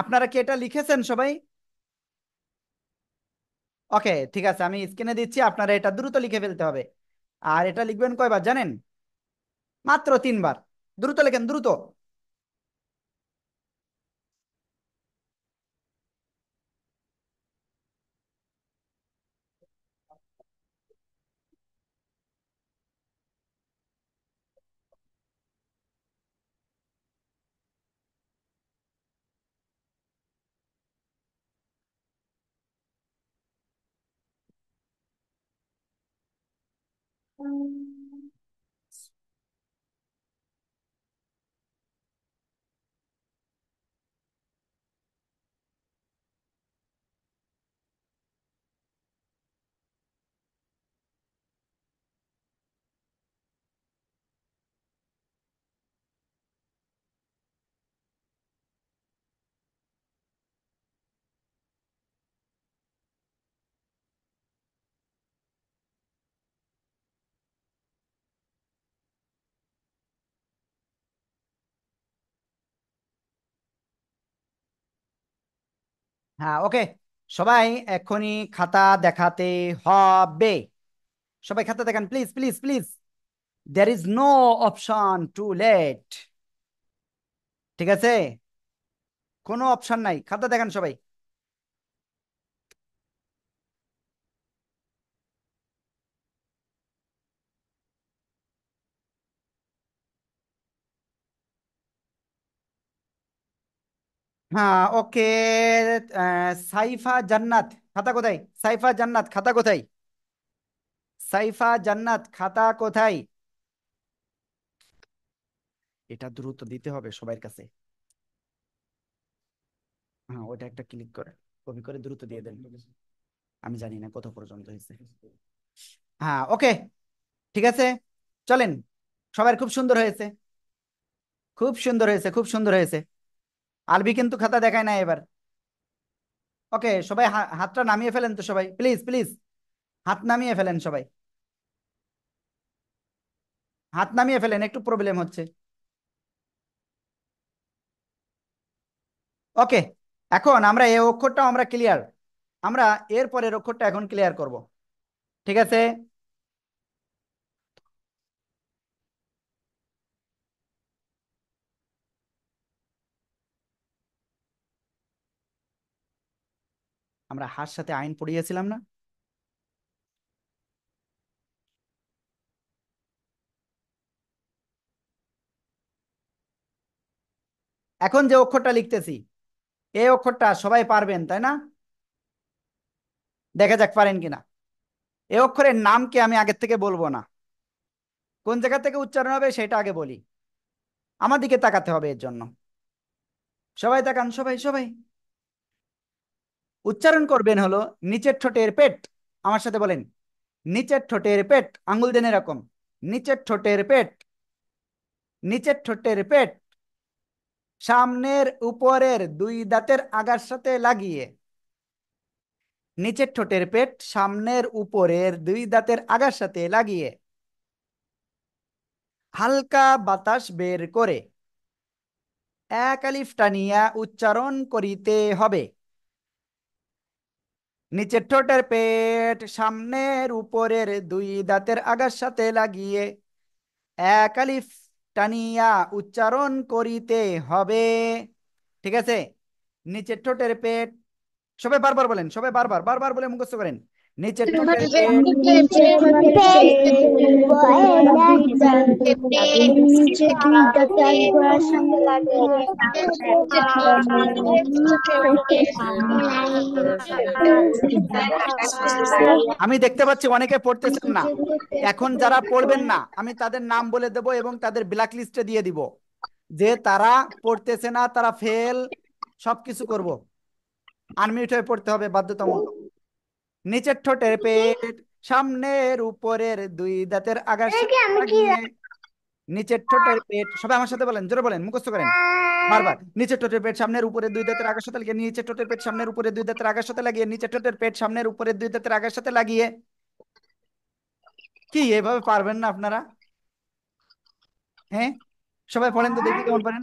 আপনারা কি এটা লিখেছেন সবাই ওকে ঠিক আছে আমি স্ক্রিনে দিচ্ছি আপনারা এটা দ্রুত লিখে ফেলতে হবে আর এটা লিখবেন কয়বার জানেন মাত্র তিনবার দ্রুত লেখেন দ্রুত Um. হ্যাঁ ওকে সবাই এখনই খাতা দেখাতে হবে সবাই খাতা দেখান please please please there is no option to late ঠিক আছে কোনো অপশন নাই খাতা দেখান সবাই হ্যাঁ ওকে সাইফা জান্নাত খাতা কোথায় সাইফা জান্নাত খাতা কোথায় সাইফা জান্নাত খাতা কোথায় এটা দ্রুত দিতে হবে সবার কাছে হ্যাঁ ওটা একটা ক্লিক করে কপি করে দ্রুত দিয়ে দেন আমি জানি না কত পর্যন্ত হয়েছে হ্যাঁ ওকে ঠিক আছে চলেন সবার খুব সুন্দর হয়েছে খুব সুন্দর হয়েছে খুব সুন্দর হয়েছে আলবি কিন্তু খাতা দেখায় না এবার ওকে সবাই হাতটা নামিয়ে ফেলেন তো সবাই প্লিজ প্লিজ হাত নামিয়ে ফেলেন সবাই হাত নামিয়ে ফেলেন একটু প্রবলেম হচ্ছে ওকে এখন আমরা এই অক্ষরটাও আমরা ক্লিয়ার আমরা এরপরের অক্ষরটা এখন ক্লিয়ার করব ঠিক আছে আমরা হার সাথে আইন পড়িয়েছিলাম না এখন যে অক্ষরটা লিখতেছি এই অক্ষরটা সবাই পারবেন তাই না দেখা যাক পারেন কিনা এ অক্ষরের নামকে আমি আগের থেকে বলবো না কোন জায়গা থেকে উচ্চারণ হবে সেটা আগে বলি আমার দিকে তাকাতে হবে এর জন্য সবাই তাকান সবাই সবাই উচ্চারণ করবেন হলো নিচের ঠোঁটের পেট আমার সাথে বলেন নিচের ঠোঁটের পেট আঙ্গুল দেন এরকম নিচের ঠোঁটের পেট নিচের ঠোঁটের পেট সামনের উপরের দুই দাঁতের আগার সাথে লাগিয়ে নিচের ঠোঁটের পেট সামনের উপরের দুই দাঁতের আগার সাথে লাগিয়ে হালকা বাতাস বের করে এক আলিফ টানিয়া উচ্চারণ করিতে হবে নিচের ঠোঁটের পেট সামনের উপরের দুই দাঁতের আগার সাথে লাগিয়ে এক আলিফ টানিয়া উচ্চারণ করিতে হবে ঠিক আছে নিচের ঠোঁটের পেট সবাই বারবার বলেন সবাই বারবার বারবার বলে মুখস্থ করেন আমি দেখতে পাচ্ছি অনেকে পড়তেছেন না এখন যারা পড়বেন না আমি তাদের নাম বলে দেব এবং তাদের ব্ল্যাক লিস্টে দিয়ে দিব যে তারা পড়তেছে না তারা ফেল সবকিছু করব আনমিউট হয়ে পড়তে হবে বাধ্যতামূলক নিচের ঠোঁটের পেট সামনের উপরের দুই দাঁতের আগার নিচের ঠোঁটের পেট সবাই আমার সাথে বলেন জোরে বলেন মুখস্থ করেন বারবার নিচের ঠোঁটের পেট সামনের উপরে দুই দাঁতের আগার সাথে লাগিয়ে নিচের ঠোঁটের পেট সামনের উপরে দুই দাঁতের আগার সাথে লাগিয়ে নিচের ঠোঁটের পেট সামনের উপরে দুই দাঁতের আগার সাথে লাগিয়ে কি এভাবে পারবেন না আপনারা হ্যাঁ সবাই পড়েন তো দেখি কেমন পারেন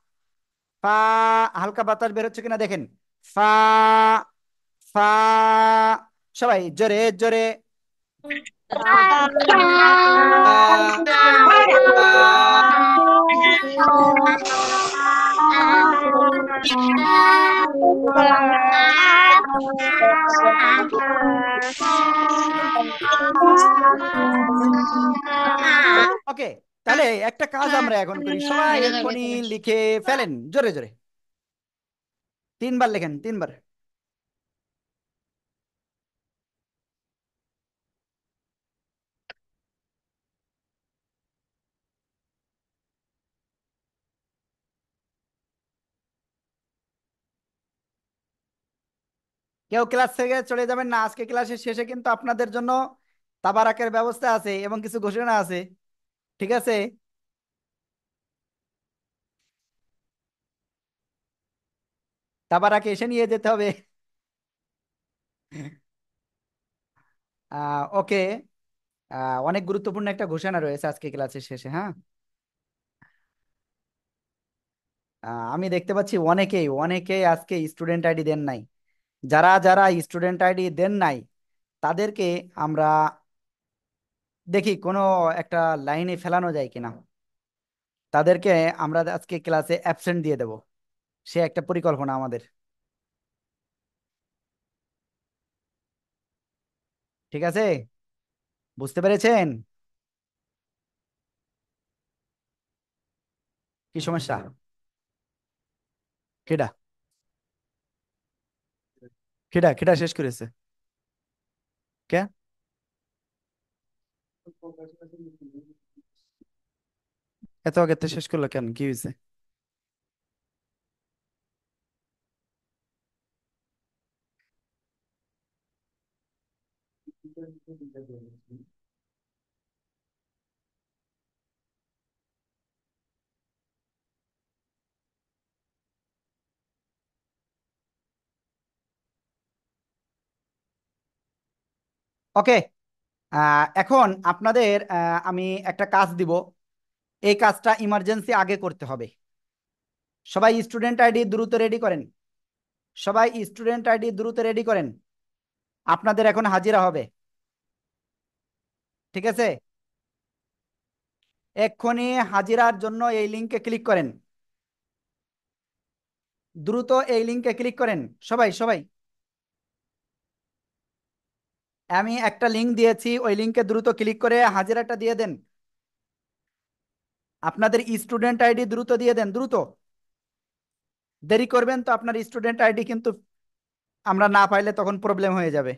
ফা হালকা বাতাস বের হচ্ছে কিনা দেখেন ফা ফা সবাই জোরে জোরে ওকে তাহলে একটা কাজ হ্যাঁ, আমরা এখন করি হ্যাঁ, সবাই এক্ষুনি লিখে ফেলেন জোরে জোরে তিনবার লেখেন তিনবার কেউ ক্লাস থেকে চলে যাবেন না আজকে ক্লাসের শেষে কিন্তু আপনাদের জন্য তাবারাকের ব্যবস্থা আছে এবং কিছু ঘোষণা আছে ঠিক আছে তাবারাকে এসে নিয়ে যেতে হবে ওকে অনেক গুরুত্বপূর্ণ একটা ঘোষণা রয়েছে আজকে ক্লাসের শেষে হ্যাঁ আমি দেখতে পাচ্ছি অনেকেই অনেকেই আজকে স্টুডেন্ট আইডি দেন নাই যারা যারা স্টুডেন্ট আইডি দেন নাই তাদেরকে আমরা দেখি কোনো একটা লাইনে ফেলানো যায় কিনা তাদেরকে আমরা আজকে ক্লাসে অ্যাবসেন্ট দিয়ে দেব সে একটা পরিকল্পনা আমাদের ঠিক আছে বুঝতে পেরেছেন কি সমস্যা কেডা কেডা কেডা শেষ করেছে কে এত আগে তো শেষ করলো কেন কি হয়েছে ওকে এখন আপনাদের আমি একটা কাজ দিব এই কাজটা ইমার্জেন্সি আগে করতে হবে সবাই স্টুডেন্ট আইডি দ্রুত রেডি করেন সবাই স্টুডেন্ট আইডি দ্রুত রেডি করেন আপনাদের এখন হাজিরা হবে ঠিক আছে এক্ষুনি হাজিরার জন্য এই লিঙ্কে ক্লিক করেন দ্রুত এই লিঙ্কে ক্লিক করেন সবাই সবাই আমি একটা লিঙ্ক দিয়েছি ওই লিঙ্কে দ্রুত ক্লিক করে হাজিরাটা দিয়ে দেন আপনাদের স্টুডেন্ট আইডি দ্রুত দিয়ে দেন দ্রুত দেরি করবেন তো আপনার স্টুডেন্ট আইডি কিন্তু আমরা না পাইলে তখন প্রবলেম হয়ে যাবে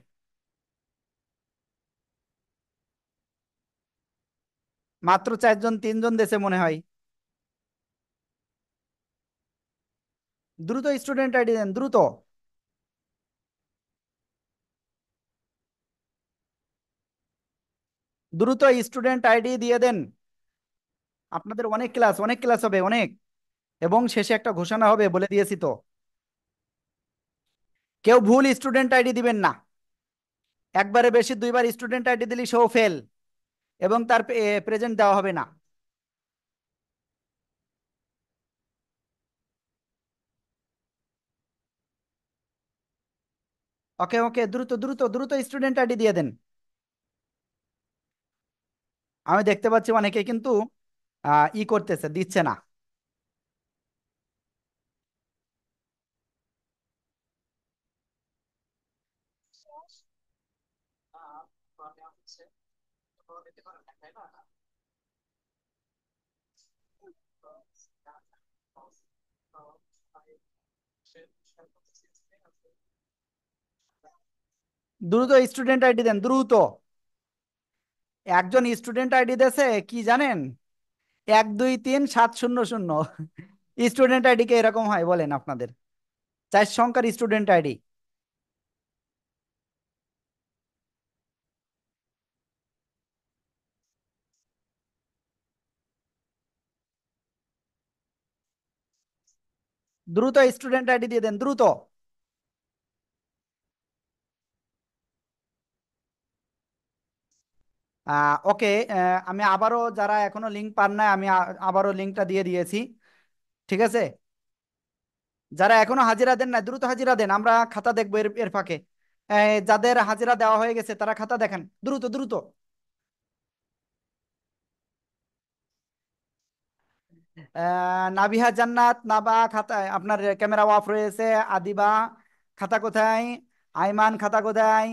মাত্র চারজন তিনজন দেশে মনে হয় দ্রুত স্টুডেন্ট আইডি দেন দ্রুত দ্রুত স্টুডেন্ট আইডি দিয়ে দেন আপনাদের অনেক ক্লাস অনেক ক্লাস হবে অনেক এবং শেষে একটা ঘোষণা হবে বলে দিয়েছি তো কেউ ভুল স্টুডেন্ট আইডি দিবেন না একবারে বেশি দুইবার স্টুডেন্ট আইডি দিলে সেও ফেল এবং তার প্রেজেন্ট দেওয়া হবে না ওকে ওকে দ্রুত দ্রুত দ্রুত স্টুডেন্ট আইডি দিয়ে দেন আমি দেখতে পাচ্ছি অনেকে কিন্তু ই করতেছে দিচ্ছে না দ্রুত স্টুডেন্ট আইডি দেন দ্রুত একজন স্টুডেন্ট আইডি দেশে কি জানেন এক দুই তিন সাত শূন্য শূন্য স্টুডেন্ট আইডি কে এরকম হয় বলেন আপনাদের চার সংখ্যার স্টুডেন্ট আইডি দ্রুত স্টুডেন্ট আইডি দিয়ে দেন দ্রুত ওকে আমি আবারও যারা এখনো লিঙ্ক পান নাই আমি আবারও লিঙ্কটা দিয়ে দিয়েছি ঠিক আছে যারা এখনো হাজিরা দেন না দ্রুত হাজিরা দেন আমরা খাতা দেখবো এর এর ফাঁকে যাদের হাজিরা দেওয়া হয়ে গেছে তারা খাতা দেখেন দ্রুত দ্রুত নাবিহা জান্নাত নাবা খাতা আপনার ক্যামেরা অফ রয়েছে আদিবা খাতা কোথায় আইমান খাতা কোথায়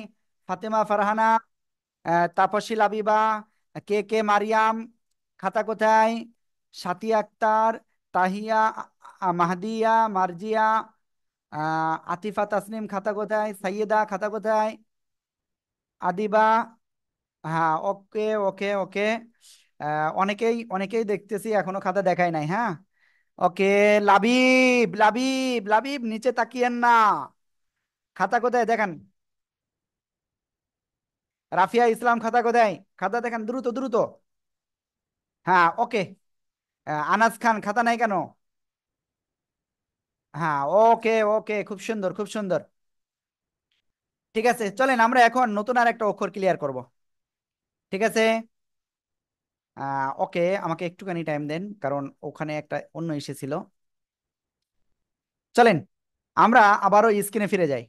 ফাতেমা ফারহানা তাপসী লাবিবা কে কে মারিয়াম খাতা কোথায় সাথী আক্তার তাহিয়া মাহদিয়া মার্জিয়া আতিফা তাসনিম খাতা কোথায় সাইয়েদা খাতা কোথায় আদিবা হ্যাঁ ওকে ওকে ওকে অনেকেই অনেকেই দেখতেছি এখনো খাতা দেখায় নাই হ্যাঁ ওকে লাবিব লাবিব লাবিব নিচে তাকিয়েন না খাতা কোথায় দেখান রাফিয়া ইসলাম খাতা কোথায় খাতা দেখেন দ্রুত দ্রুত হ্যাঁ ওকে আনাজ খান খাতা নাই কেন হ্যাঁ ওকে ওকে খুব সুন্দর খুব সুন্দর ঠিক আছে চলেন আমরা এখন নতুন আর একটা অক্ষর ক্লিয়ার করব ঠিক আছে ওকে আমাকে একটুখানি টাইম দেন কারণ ওখানে একটা অন্য এসেছিল ছিল চলেন আমরা আবারও স্ক্রিনে ফিরে যাই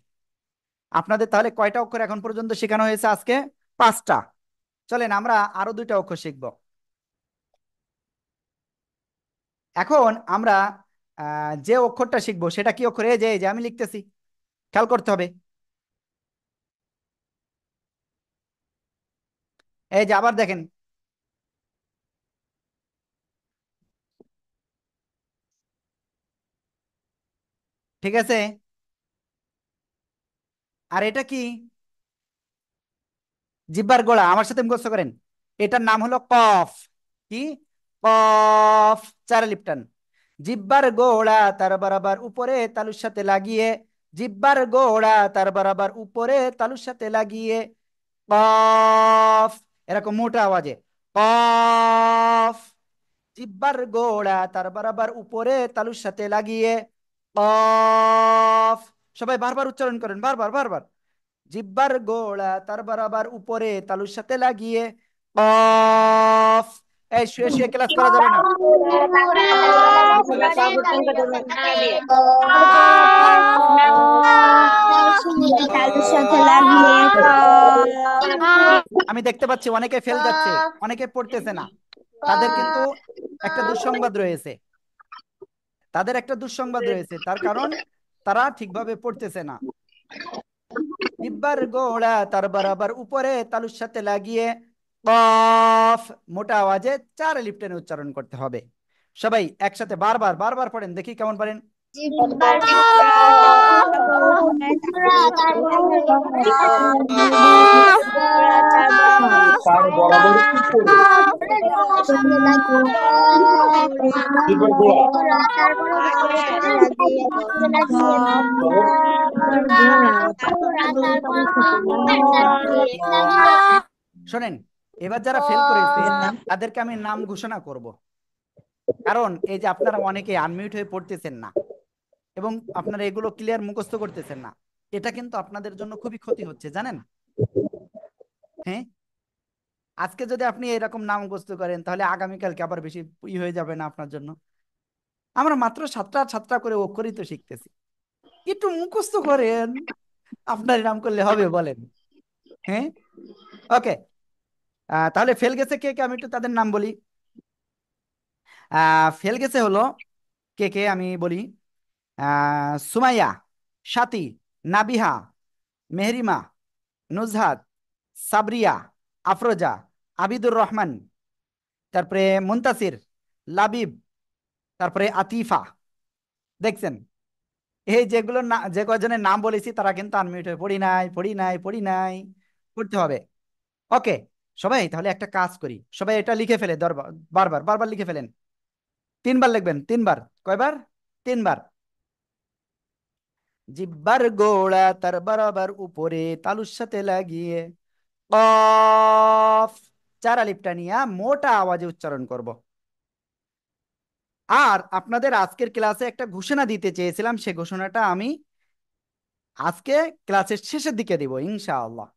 আপনাদের তাহলে কয়টা অক্ষর এখন পর্যন্ত শেখানো হয়েছে আজকে পাঁচটা চলেন আমরা আরো দুইটা অক্ষর শিখব এখন আমরা যে অক্ষরটা শিখবো সেটা কি অক্ষর এই যে এই যে আমি লিখতেছি খেয়াল করতে হবে এই যে আবার দেখেন ঠিক আছে আর এটা কি জিব্বার গোড়া আমার সাথে মুখস্থ করেন এটার নাম হলো কফ কি কফ চারা লিপটান জিব্বার গোড়া তার বরাবর উপরে তালুর সাথে লাগিয়ে জিব্বার গোড়া তার বরাবর উপরে তালুর সাথে লাগিয়ে কফ এরকম মোটা আওয়াজে কফ জিব্বার গোড়া তার বরাবর উপরে তালুর সাথে লাগিয়ে কফ সবাই বারবার উচ্চারণ করেন বারবার বারবার জিব্বার গোড়া তার বারবার উপরে তালুর সাথে লাগিয়ে কফ এই শুয়ে শুয়ে ক্লাস করা যাবে না আমি দেখতে পাচ্ছি অনেকে ফেল যাচ্ছে অনেকে পড়তেছে না তাদের কিন্তু একটা দুঃসংবাদ রয়েছে তাদের একটা দুঃসংবাদ রয়েছে তার কারণ তারা ঠিকভাবে পড়তেছে না জিব্বার গোড়া তার বরাবর উপরে তালুর সাথে লাগিয়ে কফ মোটা আওয়াজে চার লিপটেনে উচ্চারণ করতে হবে সবাই একসাথে বারবার বারবার পড়েন দেখি কেমন পারেন শোনেন এবার যারা ফেল করেছে তাদেরকে আমি নাম ঘোষণা করব কারণ এই যে আপনারা অনেকে আনমিউট হয়ে পড়তেছেন না এবং আপনারা এগুলো ক্লিয়ার মুখস্থ করতেছেন না এটা কিন্তু আপনাদের জন্য খুবই ক্ষতি হচ্ছে জানেন হ্যাঁ আজকে যদি আপনি এরকম নাম মুখস্থ করেন তাহলে আগামীকালকে আবার বেশি ই হয়ে যাবে না আপনার জন্য আমরা মাত্র সাতটা সাতটা করে অক্ষরই তো শিখতেছি একটু মুখস্থ করেন আপনার নাম করলে হবে বলেন হ্যাঁ ওকে তাহলে ফেল গেছে কে কে আমি একটু তাদের নাম বলি ফেল গেছে হলো কে কে আমি বলি সুমাইয়া সাতি নাবিহা মেহরিমা নুজহাত সাবরিয়া আফরোজা আবিদুর রহমান তারপরে মুন্তাসির লাবিব তারপরে আতিফা দেখছেন এই যেগুলো না যে কয়জনের নাম বলেছি তারা কিন্তু আনমিউট হয়ে পড়ি নাই পড়ি নাই পড়ি নাই পড়তে হবে ওকে সবাই তাহলে একটা কাজ করি সবাই এটা লিখে ফেলে বারবার বারবার লিখে ফেলেন তিনবার লিখবেন তিনবার কয়বার তিনবার জিব্বার গোড়া তার বরাবর উপরে তালুর সাথে লাগিয়ে কফ চার আলিপটা নিয়ে মোটা আওয়াজে উচ্চারণ করব আর আপনাদের আজকের ক্লাসে একটা ঘোষণা দিতে চেয়েছিলাম সে ঘোষণাটা আমি আজকে ক্লাসের শেষের দিকে দিব ইনশাআল্লাহ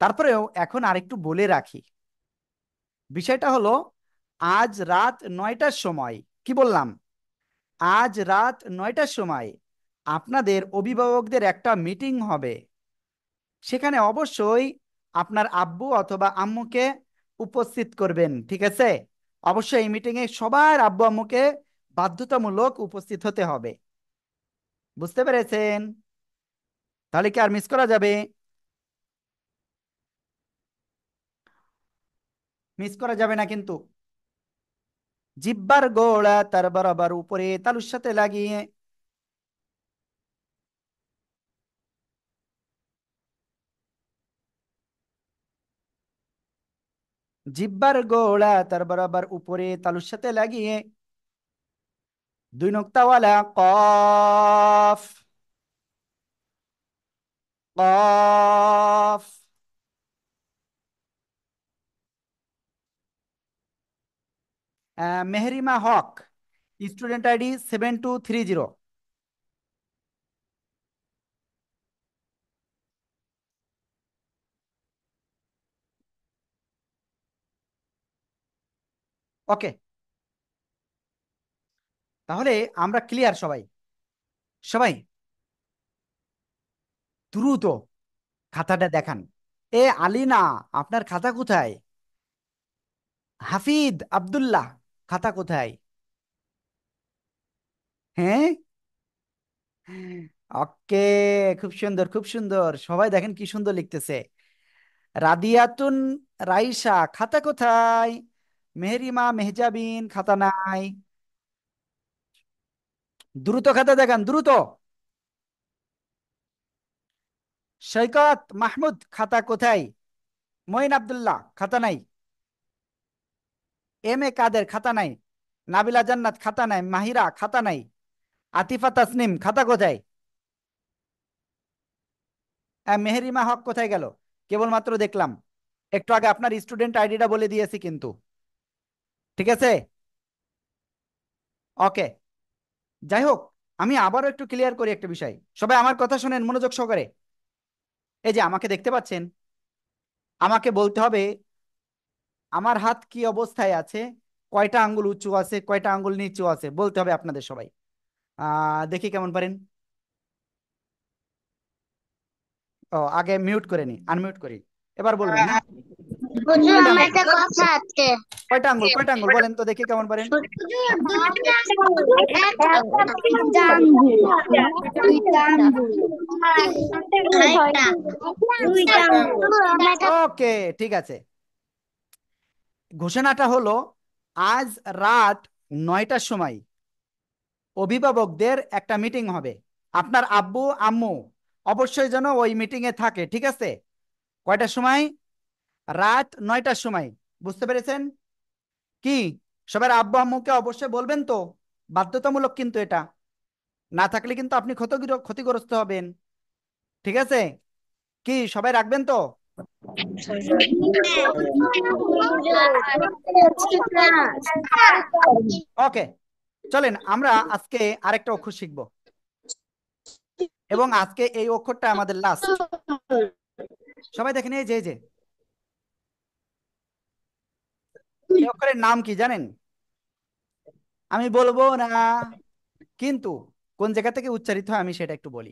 তারপরেও এখন আর একটু বলে রাখি বিষয়টা হলো আজ রাত নয়টার সময় কি বললাম আজ রাত নয়টার সময় আপনাদের অভিভাবকদের একটা মিটিং হবে সেখানে অবশ্যই আপনার আব্বু অথবা আম্মুকে উপস্থিত করবেন ঠিক আছে অবশ্যই এই মিটিংয়ে সবার আব্বু আম্মুকে বাধ্যতামূলক উপস্থিত হতে হবে বুঝতে পেরেছেন তাহলে কি আর মিস করা যাবে মিস করা যাবে না কিন্তু জিব্বার গোড়া তার বরাবর উপরে তালুর সাথে লাগিয়ে জিব্বার গোড়া তার বরাবর উপরে তালুর সাথে লাগিয়ে দুই নক্তাওয়ালা কফ কফ Mehrima Haque student ID seven two three zero okay তাহলে আমরা ক্লিয়ার সবাই সবাই দ্রুত খাতাটা দেখান এ আলিনা আপনার খাতা কোথায় হাফিদ আবদুল্লাহ খাতা কোথায় হ্যাঁ ওকে খুব সুন্দর খুব সুন্দর সবাই দেখেন কি সুন্দর লিখতেছে রাদিয়াতুন রাইসা খাতা কোথায় মেহরিমা মেহজাবিন খাতা নাই দ্রুত খাতা দেখান দ্রুত সৈকত মাহমুদ খাতা কোথায় মঈন আবদুল্লাহ খাতা নাই এম এ কাদের খাতা নাই নাবিলা জান্নাত খাতা নাই মাহিরা খাতা নাই আতিফা তাসনিম খাতা কোথায় মেহরিমা হক কোথায় গেল কেবলমাত্র দেখলাম একটু আগে আপনার স্টুডেন্ট আইডিটা বলে দিয়েছি কিন্তু ঠিক আছে ওকে যাই হোক আমি আবারও একটু ক্লিয়ার করি একটা বিষয় সবাই আমার কথা শোনেন মনোযোগ সহকারে এই যে আমাকে দেখতে পাচ্ছেন আমাকে বলতে হবে আমার হাত কি অবস্থায় আছে কয়টা আঙ্গুল উঁচু আছে কয়টা আঙ্গুল নিচু আছে বলতে হবে আপনাদের সবাই দেখি কেমন পারেন ও আগে মিউট করে নি আনমিউট করি এবার বলবেন হ্যাঁ? বলেন তো দেখি কেমন পারেন ওকে ঠিক আছে ঘোষণাটা হলো আজ রাত নয়টার সময় অভিভাবকদের একটা মিটিং হবে আপনার আব্বু আম্মু অবশ্যই যেন ওই মিটিংয়ে থাকে ঠিক আছে কয়টার সময় রাত নয়টার সময় বুঝতে পেরেছেন কি সবার আব্বু আম্মুকে অবশ্যই বলবেন তো বাধ্যতামূলক কিন্তু এটা না থাকলে কিন্তু আপনি ক্ষত ক্ষতিগ্রস্ত হবেন ঠিক আছে কি সবাই রাখবেন তো ওকে চলেন আমরা আজকে আরেকটা অক্ষর শিখব এবং আজকে এই অক্ষরটা আমাদের লাস্ট সবাই দেখেন এই যে যে এই অক্ষরের নাম কি জানেন আমি বলবো না কিন্তু কোন জায়গা থেকে উচ্চারিত হয় আমি সেটা একটু বলি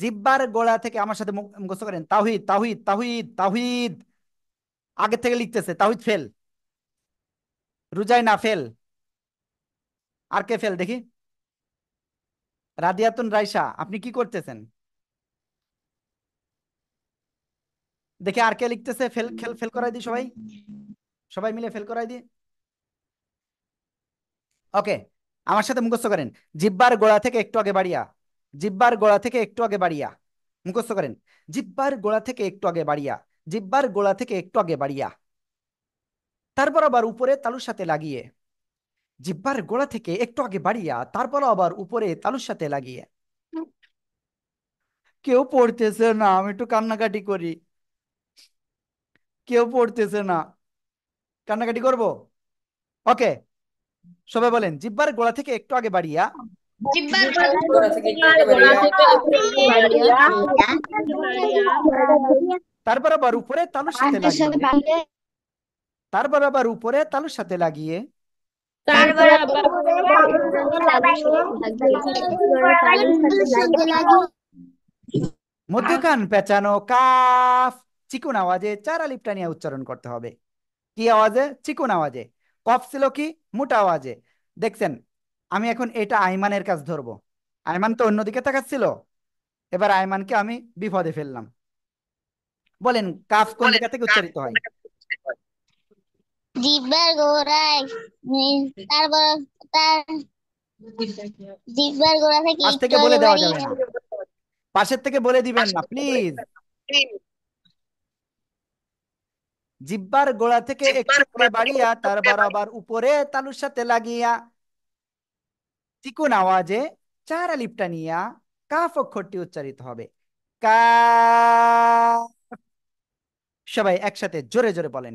জিব্বার গোড়া থেকে আমার সাথে মুখস্থ করেন তাহিদ তাহিদ তাহিদ তাহিদ আগে থেকে লিখতেছে তাহিদ ফেল রুজাই না ফেল আর কে ফেল দেখি রাদিয়াতুন রাইসা আপনি কি করতেছেন দেখে আর কে লিখতেছে ফেল খেল ফেল করাই দিই সবাই সবাই মিলে ফেল করাই দিই ওকে আমার সাথে মুখস্থ করেন জিব্বার গোড়া থেকে একটু আগে বাড়িয়া জিব্বার গোড়া থেকে একটু আগে বাড়িয়া মুখস্থ করেন জিব্বার গোড়া থেকে একটু আগে বাড়িয়া জিব্বার গোড়া থেকে একটু আগে বাড়িয়া তারপর আবার উপরে তালুর সাথে লাগিয়ে জিব্বার গোড়া থেকে একটু আগে বাড়িয়া তারপর আবার উপরে তালুর সাথে লাগিয়ে কেউ পড়তেছে না আমি একটু কান্নাকাটি করি কেউ পড়তেছে না কান্নাকাটি করব ওকে সবে বলেন জিব্বার গোড়া থেকে একটু আগে বাড়িয়া তারপর আবার উপরে তালুর সাথে লাগিয়ে তারপর আবার উপরে তালুর সাথে লাগিয়ে মধ্যখান পেঁচানো কাফ চিকুন আওয়াজে চার লিপটা নিয়ে উচ্চারণ করতে হবে কি আওয়াজে চিকন আওয়াজে কফ ছিল কি মোটা আওয়াজে দেখছেন আমি এখন এটা আইমানের কাজ ধরবো আইমান তো অন্যদিকে তাকাচ্ছিল এবার আইমানকে আমি বিপদে ফেললাম বলেন কাফ কোন দিকে থেকে উচ্চারিত হয় জিহ্বার গোড়ায় তারপর তার জিহ্বার গোড়া থেকে থেকে বলে দেওয়া যাবে না পাশের থেকে বলে দিবেন না প্লিজ জিব্বার গোড়া থেকে একটু করে বাড়িয়া তার বরাবর উপরে তালুর সাথে লাগিয়া চিকুন আওয়াজে চার আলিপটা নিয়া কাফ অক্ষরটি উচ্চারিত হবে সবাই একসাথে জোরে জোরে বলেন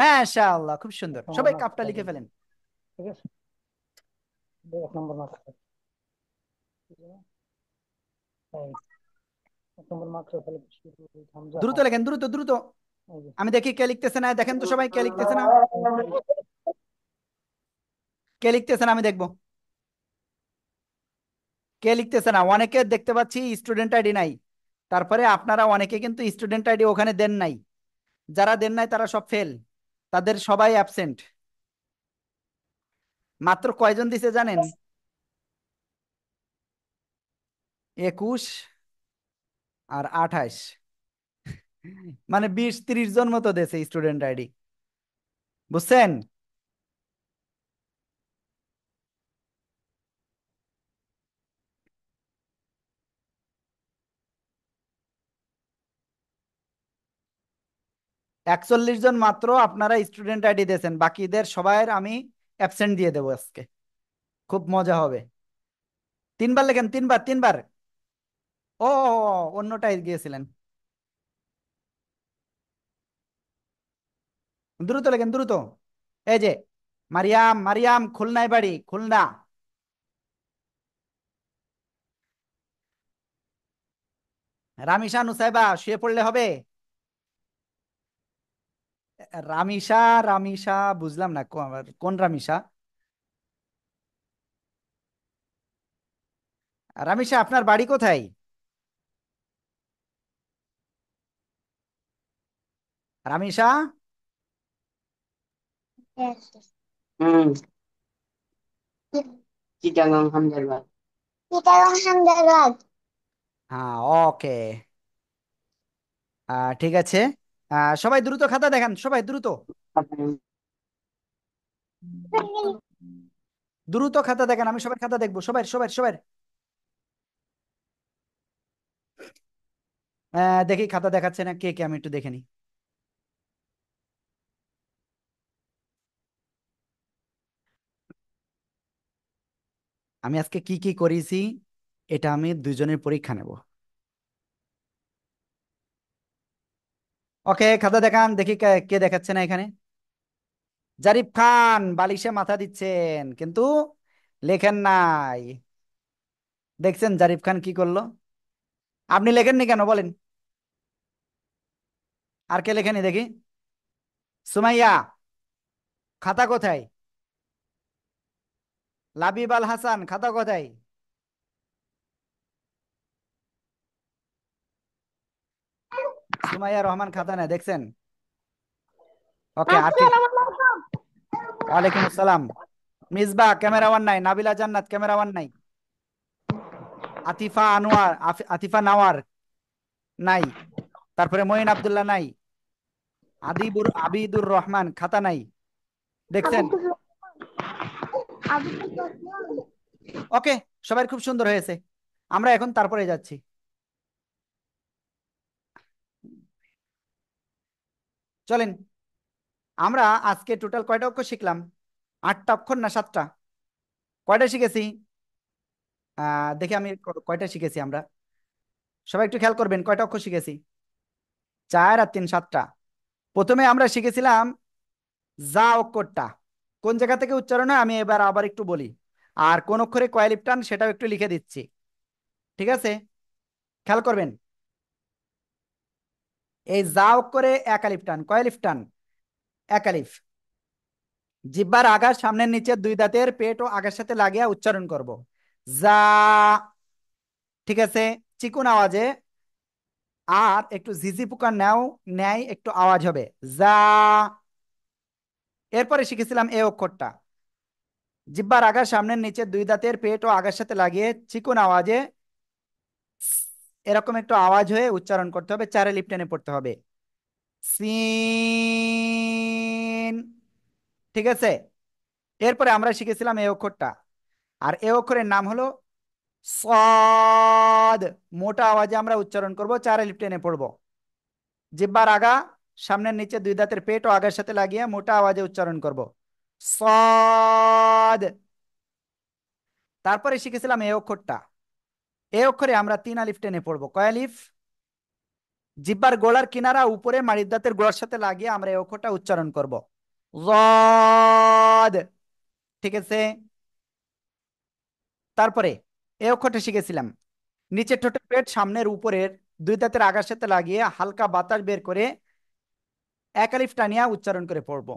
মাশাআল্লাহ খুব সুন্দর সবাই কাপটা লিখে ফেলেন ঠিক আছে এক নম্বর দ্রুত লেখেন দ্রুত দ্রুত আমি দেখি কে লিখতেছে না দেখেন তো সবাই কে লিখতেছে না কে লিখতেছে না আমি দেখবো কে লিখতেছে না অনেকে দেখতে পাচ্ছি স্টুডেন্ট আইডি নাই তারপরে আপনারা অনেকে কিন্তু স্টুডেন্ট আইডি ওখানে দেন নাই যারা দেন নাই তারা সব ফেল তাদের সবাই অ্যাবসেন্ট মাত্র কয়জন দিছে জানেন একুশ আর আঠাইশ মানে বিশ ত্রিশ জন মতো দেশে স্টুডেন্ট আইডি বুঝছেন একচল্লিশ জন মাত্র আপনারা স্টুডেন্ট আইডি দিয়েছেন বাকিদের সবাই আমি অ্যাবসেন্ট দিয়ে দেবো আজকে খুব মজা হবে তিনবার লেখেন তিনবার তিনবার ও অন্যটাই গিয়েছিলেন দ্রুত লেখেন দ্রুত এই যে মারিয়াম মারিয়াম খুলনায় বাড়ি খুলনা রামিশা নুসাইবা শুয়ে পড়লে হবে রামিসা রামিসা বুঝলাম না কোন রামিসা রামিসা আপনার বাড়ি কোথায় রামিসা হ্যাঁ ওকে ঠিক আছে সবাই দ্রুত খাতা দেখান সবাই দ্রুত দ্রুত খাতা দেখেন আমি সবার খাতা দেখবো সবাই সবাই সবাই দেখি খাতা দেখাচ্ছে না কে কে আমি একটু দেখে নি আমি আজকে কি কি করেছি এটা আমি দুজনের পরীক্ষা নেব ওকে খাতা দেখান দেখি কে দেখাচ্ছে না এখানে জারিফ খান বালিশে মাথা দিচ্ছেন কিন্তু লেখেন নাই দেখছেন জারিফ খান কি করলো আপনি লেখেননি কেন বলেন আর কে লেখেনি দেখি সুমাইয়া খাতা কোথায় লাবিব আল হাসান খাতা কোথায় সুমাইয়া রহমান খাতানে দেখছেন ওকে আতিফ ওয়ালাইকুম আসসালাম মিসবা ক্যামেরা ওয়ান নাই নাবিলা জান্নাত ক্যামেরা ওয়ান নাই আতিফা আনোয়ার আতিফা নাওয়ার নাই তারপরে মঈন আবদুল্লাহ নাই আদিবুর আবিদুর রহমান খাতা নাই দেখছেন ওকে সবাই খুব সুন্দর হয়েছে আমরা এখন তারপরে যাচ্ছি চলেন আমরা আজকে টোটাল কয়টা অক্ষর শিখলাম আটটা অক্ষর না সাতটা কয়টা শিখেছি দেখি আমি কয়টা শিখেছি আমরা সবাই একটু খেয়াল করবেন কয়টা অক্ষর শিখেছি চার আর তিন সাতটা প্রথমে আমরা শিখেছিলাম যা অক্ষরটা কোন জায়গা থেকে উচ্চারণ হয় আমি এবার আবার একটু বলি আর কোন অক্ষরে কয়লিপ টান সেটাও একটু লিখে দিচ্ছি ঠিক আছে খেয়াল করবেন এই যা করে একালিফ টান কয়ালিফ টান একালিফ জিব্বার আঘাত সামনের নিচে দুই দাঁতের পেট ও আগের সাথে লাগিয়ে উচ্চারণ করব যা ঠিক আছে চিকুন আওয়াজে আর একটু ঝিঝি পোকা নেও নেয় একটু আওয়াজ হবে যা এরপরে শিখেছিলাম এ অক্ষরটা জিব্বার আগার সামনের নিচে দুই দাঁতের পেট ও আগের সাথে লাগিয়ে চিকুন আওয়াজে এরকম একটু আওয়াজ হয়ে উচ্চারণ করতে হবে চারে লিপটেনে পড়তে হবে সিন ঠিক আছে এরপরে আমরা শিখেছিলাম এ অক্ষরটা আর এ অক্ষরের নাম হলো সদ মোটা আওয়াজে আমরা উচ্চারণ করব চারে লিপটেনে পড়ব জিব্বার আগা সামনের নিচে দুই দাঁতের পেট ও আগের সাথে লাগিয়ে মোটা আওয়াজে উচ্চারণ করব সদ তারপরে শিখেছিলাম এ অক্ষরটা এ অক্ষরে আমরা তিন আলিফ টেনে পড়বো কয়ালিফ জিব্বার গোলার কিনারা উপরে মারিদাতের দাঁতের গোড়ার সাথে লাগিয়ে আমরা এ অক্ষরটা উচ্চারণ করবো ঠিক আছে তারপরে এ অক্ষরটা শিখেছিলাম নিচের ঠোঁটের পেট সামনের উপরের দুই দাঁতের আগার সাথে লাগিয়ে হালকা বাতাস বের করে এক আলিফ টানিয়া উচ্চারণ করে পড়বো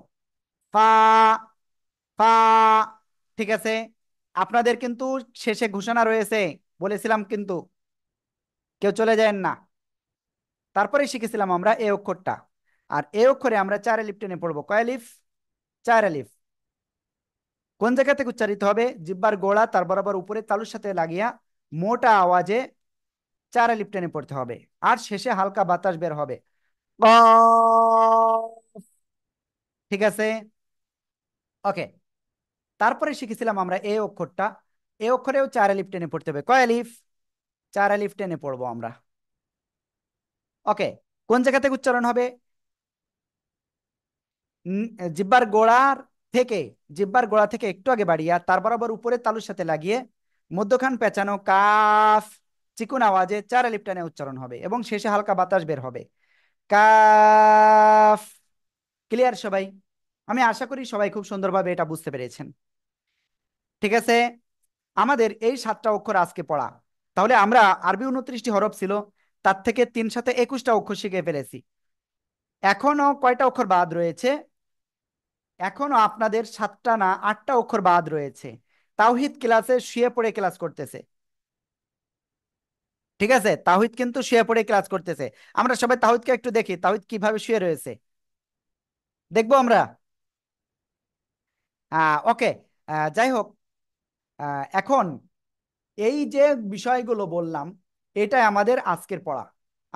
ঠিক আছে আপনাদের কিন্তু শেষে ঘোষণা রয়েছে বলেছিলাম কিন্তু কেউ চলে যায় না তারপরে শিখেছিলাম আমরা এ অক্ষরটা আর এ অক্ষরে আমরা চার এলিফ টেনে পড়বো কয়ালিফ চার এলিফ কোন জায়গা থেকে উচ্চারিত হবে জিব্বার গোড়া তার বরাবর উপরে তালুর সাথে লাগিয়া মোটা আওয়াজে চার এলিফ টেনে পড়তে হবে আর শেষে হালকা বাতাস বের হবে ঠিক আছে ওকে তারপরে শিখেছিলাম আমরা এ অক্ষরটা এ অক্ষরেও চার আলিফ টেনে পড়তে হবে কয় আলিফ চার আলিফ টেনে পড়বো আমরা ওকে কোন জায়গা থেকে উচ্চারণ হবে জিব্বার গোড়ার থেকে জিব্বার গোড়া থেকে একটু আগে বাড়িয়ে তার বরাবর উপরে তালুর সাথে লাগিয়ে মধ্যখান পেঁচানো কাফ চিকুন আওয়াজে চার আলিফ টেনে উচ্চারণ হবে এবং শেষে হালকা বাতাস বের হবে কাফ ক্লিয়ার সবাই আমি আশা করি সবাই খুব সুন্দরভাবে এটা বুঝতে পেরেছেন ঠিক আছে আমাদের এই সাতটা অক্ষর আজকে পড়া তাহলে আমরা আরবি উনত্রিশটি হরফ ছিল তার থেকে তিন সাথে একুশটা অক্ষর শিখে ফেলেছি এখনো কয়টা অক্ষর বাদ রয়েছে এখনো আপনাদের সাতটা না আটটা অক্ষর বাদ রয়েছে তাওহিদ ক্লাসে শুয়ে পড়ে ক্লাস করতেছে ঠিক আছে তাহিদ কিন্তু শুয়ে পড়ে ক্লাস করতেছে আমরা সবাই তাহিদকে একটু দেখি তাহিদ কিভাবে শুয়ে রয়েছে দেখবো আমরা ওকে যাই হোক এখন এই যে বিষয়গুলো বললাম এটাই আমাদের আজকের পড়া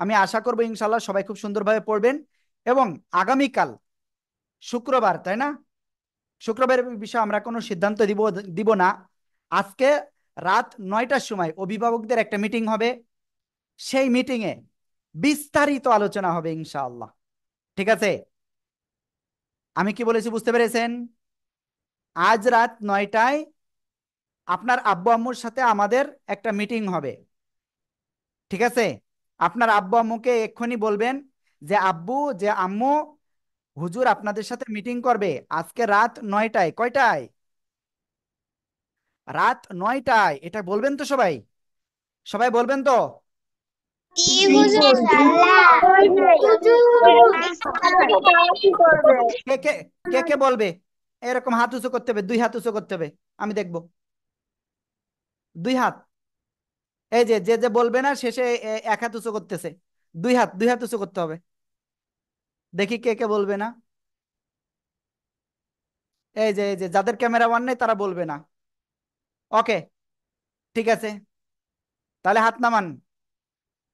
আমি আশা করবো ইনশাল্লাহ সবাই খুব সুন্দরভাবে পড়বেন এবং আগামীকাল শুক্রবার তাই না শুক্রবারের বিষয়ে আমরা কোনো সিদ্ধান্ত দিব দিব না আজকে রাত নয়টার সময় অভিভাবকদের একটা মিটিং হবে সেই মিটিংয়ে বিস্তারিত আলোচনা হবে ইনশাআল্লাহ ঠিক আছে আমি কি বলেছি বুঝতে পেরেছেন আজ রাত নয়টায় আপনার আব্বু আম্মুর সাথে আমাদের একটা মিটিং হবে ঠিক আছে আপনার আব্বু আম্মুকে এক্ষুনি বলবেন যে আব্বু যে আম্মু হুজুর আপনাদের সাথে মিটিং করবে আজকে রাত নয়টায় কয়টায় রাত নয়টায় এটা বলবেন তো সবাই সবাই বলবেন তো কে কে বলবে এরকম হাত উঁচু করতে হবে দুই হাত উঁচু করতে হবে আমি দেখবো দুই হাত এই যে যে যে বলবে না শেষে এক হাত উঁচু করতেছে দুই হাত দুই হাত উঁচু করতে হবে দেখি কে কে বলবে না এই যে এই যে যাদের ক্যামেরা ওয়ান নেই তারা বলবে না ওকে ঠিক আছে তাহলে হাত নামান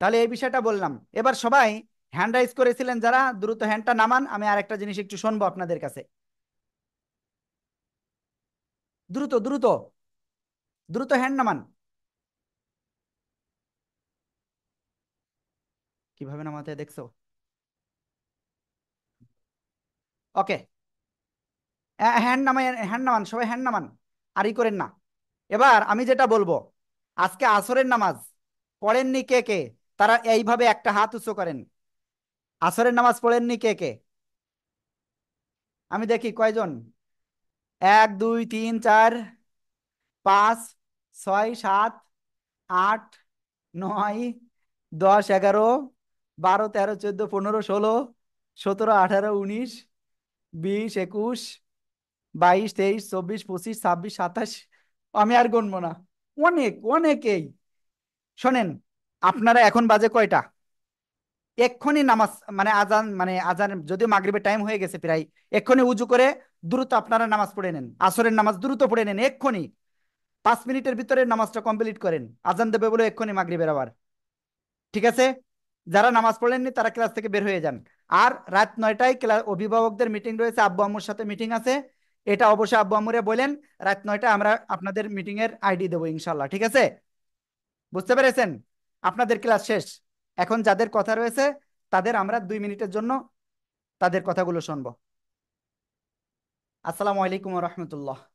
তাহলে এই বিষয়টা বললাম এবার সবাই হ্যান্ড রাইজ করেছিলেন যারা দ্রুত হ্যান্ডটা নামান আমি আর একটা জিনিস একটু শুনবো আপনাদের কাছে দ্রুত দ্রুত দ্রুত হ্যান্ড নামান কিভাবে নামাতে দেখছো ওকে হ্যান্ড নামাই হ্যান্ড নামান সবাই হ্যান্ড নামান আরই করেন না এবার আমি যেটা বলবো আজকে আসরের নামাজ পড়েননি কে কে তারা এইভাবে একটা হাত উঁচু করেন আসরের নামাজ পড়েননি কে কে আমি দেখি কয়জন এক দুই তিন চার পাঁচ ছয় সাত আট নয় দশ এগারো বারো তেরো চোদ্দ পনেরো ষোলো সতেরো আঠারো উনিশ বিশ একুশ বাইশ তেইশ চব্বিশ পঁচিশ ছাব্বিশ সাতাশ আমি আর গুনবো না অনেক অনেকেই শোনেন আপনারা এখন বাজে কয়টা এক্ষুনি নামাজ মানে আজান মানে আজান যদিও মাগরীবের টাইম হয়ে গেছে প্রায় এক্ষুনি উজু করে দ্রুত আপনারা নামাজ পড়ে নেন আসরের নামাজ দ্রুত পড়ে নেন এক্ষুনি পাঁচ মিনিটের ভিতরে নামাজটা কমপ্লিট করেন আজান দেবে বলে এক্ষুনি মাগরি বেরোবার ঠিক আছে যারা নামাজ পড়েননি তারা ক্লাস থেকে বের হয়ে যান আর রাত নয়টায় ক্লাস অভিভাবকদের মিটিং রয়েছে আব্বু আম্মুর সাথে মিটিং আছে এটা অবশ্যই আব্বু আম্মুরে বলেন রাত নয়টায় আমরা আপনাদের মিটিং এর আইডি দেবো ইনশাল্লাহ ঠিক আছে বুঝতে পেরেছেন আপনাদের ক্লাস শেষ এখন যাদের কথা রয়েছে তাদের আমরা দুই মিনিটের জন্য তাদের কথাগুলো শুনবো আসসালামু আলাইকুম রহমতুল্লাহ